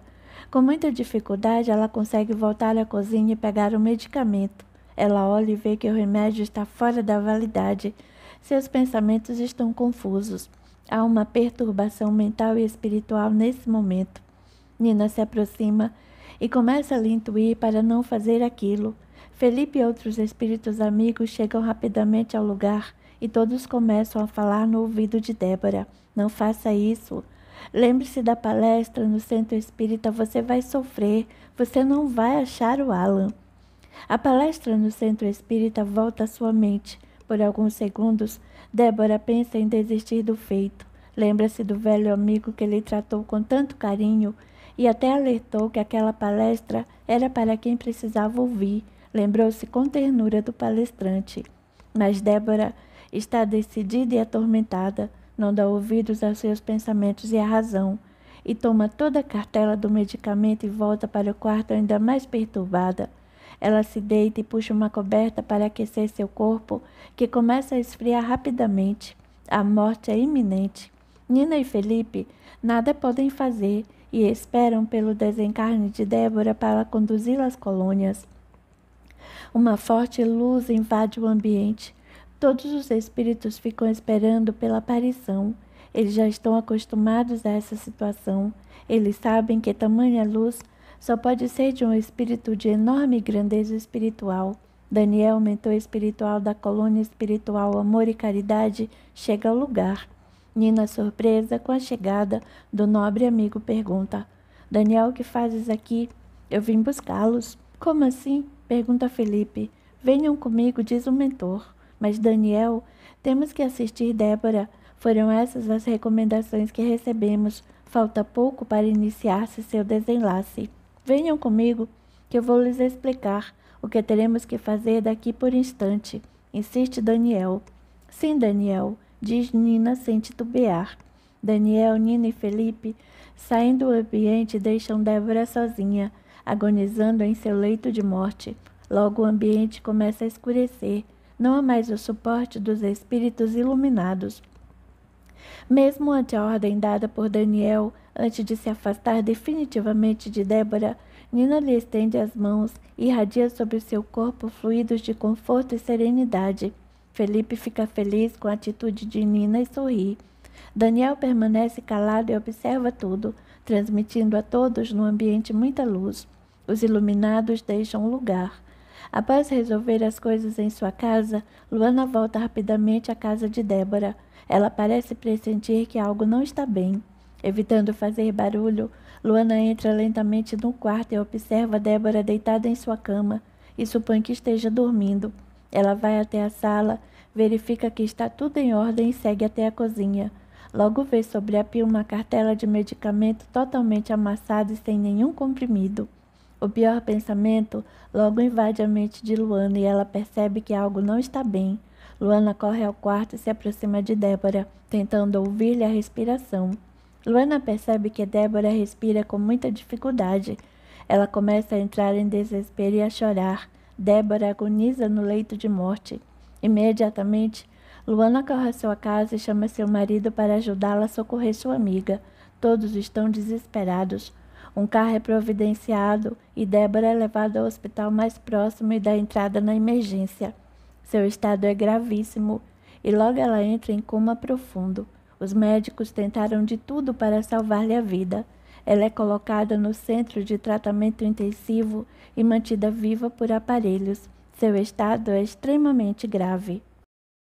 Com muita dificuldade, ela consegue voltar à cozinha e pegar o medicamento. Ela olha e vê que o remédio está fora da validade. Seus pensamentos estão confusos. Há uma perturbação mental e espiritual nesse momento. Nina se aproxima e começa a lhe intuir para não fazer aquilo. Felipe e outros espíritos amigos chegam rapidamente ao lugar e todos começam a falar no ouvido de Débora. Não faça isso. Lembre-se da palestra no centro espírita, você vai sofrer, você não vai achar o Alan. A palestra no centro espírita volta à sua mente. Por alguns segundos, Débora pensa em desistir do feito. Lembra-se do velho amigo que lhe tratou com tanto carinho e até alertou que aquela palestra era para quem precisava ouvir. Lembrou-se com ternura do palestrante. Mas Débora está decidida e atormentada, não dá ouvidos aos seus pensamentos e à razão, e toma toda a cartela do medicamento e volta para o quarto ainda mais perturbada. Ela se deita e puxa uma coberta para aquecer seu corpo, que começa a esfriar rapidamente. A morte é iminente. Nina e Felipe nada podem fazer e esperam pelo desencarne de Débora para conduzi-la às colônias. Uma forte luz invade o ambiente. Todos os espíritos ficam esperando pela aparição. Eles já estão acostumados a essa situação. Eles sabem que tamanha luz só pode ser de um espírito de enorme grandeza espiritual. Daniel, mentor espiritual da colônia espiritual Amor e Caridade, chega ao lugar. Nina, surpresa com a chegada do nobre amigo, pergunta: Daniel, o que fazes aqui? Eu vim buscá-los. Como assim? pergunta Felipe. Venham comigo, diz o mentor. Mas Daniel, temos que assistir Débora. Foram essas as recomendações que recebemos. Falta pouco para iniciar-se seu desenlace. Venham comigo, que eu vou lhes explicar o que teremos que fazer daqui por instante, insiste Daniel. Sim, Daniel, diz Nina sem titubear. Daniel, Nina e Felipe saem do ambiente e deixam Débora sozinha, agonizando em seu leito de morte. Logo o ambiente começa a escurecer. Não há mais o suporte dos espíritos iluminados. Mesmo ante a ordem dada por Daniel, Antes de se afastar definitivamente de Débora, Nina lhe estende as mãos e irradia sobre seu corpo fluidos de conforto e serenidade. Felipe fica feliz com a atitude de Nina e sorri. Daniel permanece calado e observa tudo, transmitindo a todos no ambiente muita luz. Os iluminados deixam o lugar. Após resolver as coisas em sua casa, Luana volta rapidamente à casa de Débora. Ela parece pressentir que algo não está bem. Evitando fazer barulho, Luana entra lentamente no quarto e observa Débora deitada em sua cama e supõe que esteja dormindo. Ela vai até a sala, verifica que está tudo em ordem e segue até a cozinha. Logo vê sobre a pia uma cartela de medicamento totalmente amassada e sem nenhum comprimido. O pior pensamento logo invade a mente de Luana e ela percebe que algo não está bem. Luana corre ao quarto e se aproxima de Débora, tentando ouvir-lhe a respiração. Luana percebe que Débora respira com muita dificuldade. Ela começa a entrar em desespero e a chorar. Débora agoniza no leito de morte. Imediatamente, Luana corre a sua casa e chama seu marido para ajudá-la a socorrer sua amiga. Todos estão desesperados. Um carro é providenciado e Débora é levada ao hospital mais próximo e dá entrada na emergência. Seu estado é gravíssimo e logo ela entra em coma profundo. Os médicos tentaram de tudo para salvar-lhe a vida. Ela é colocada no centro de tratamento intensivo e mantida viva por aparelhos. Seu estado é extremamente grave.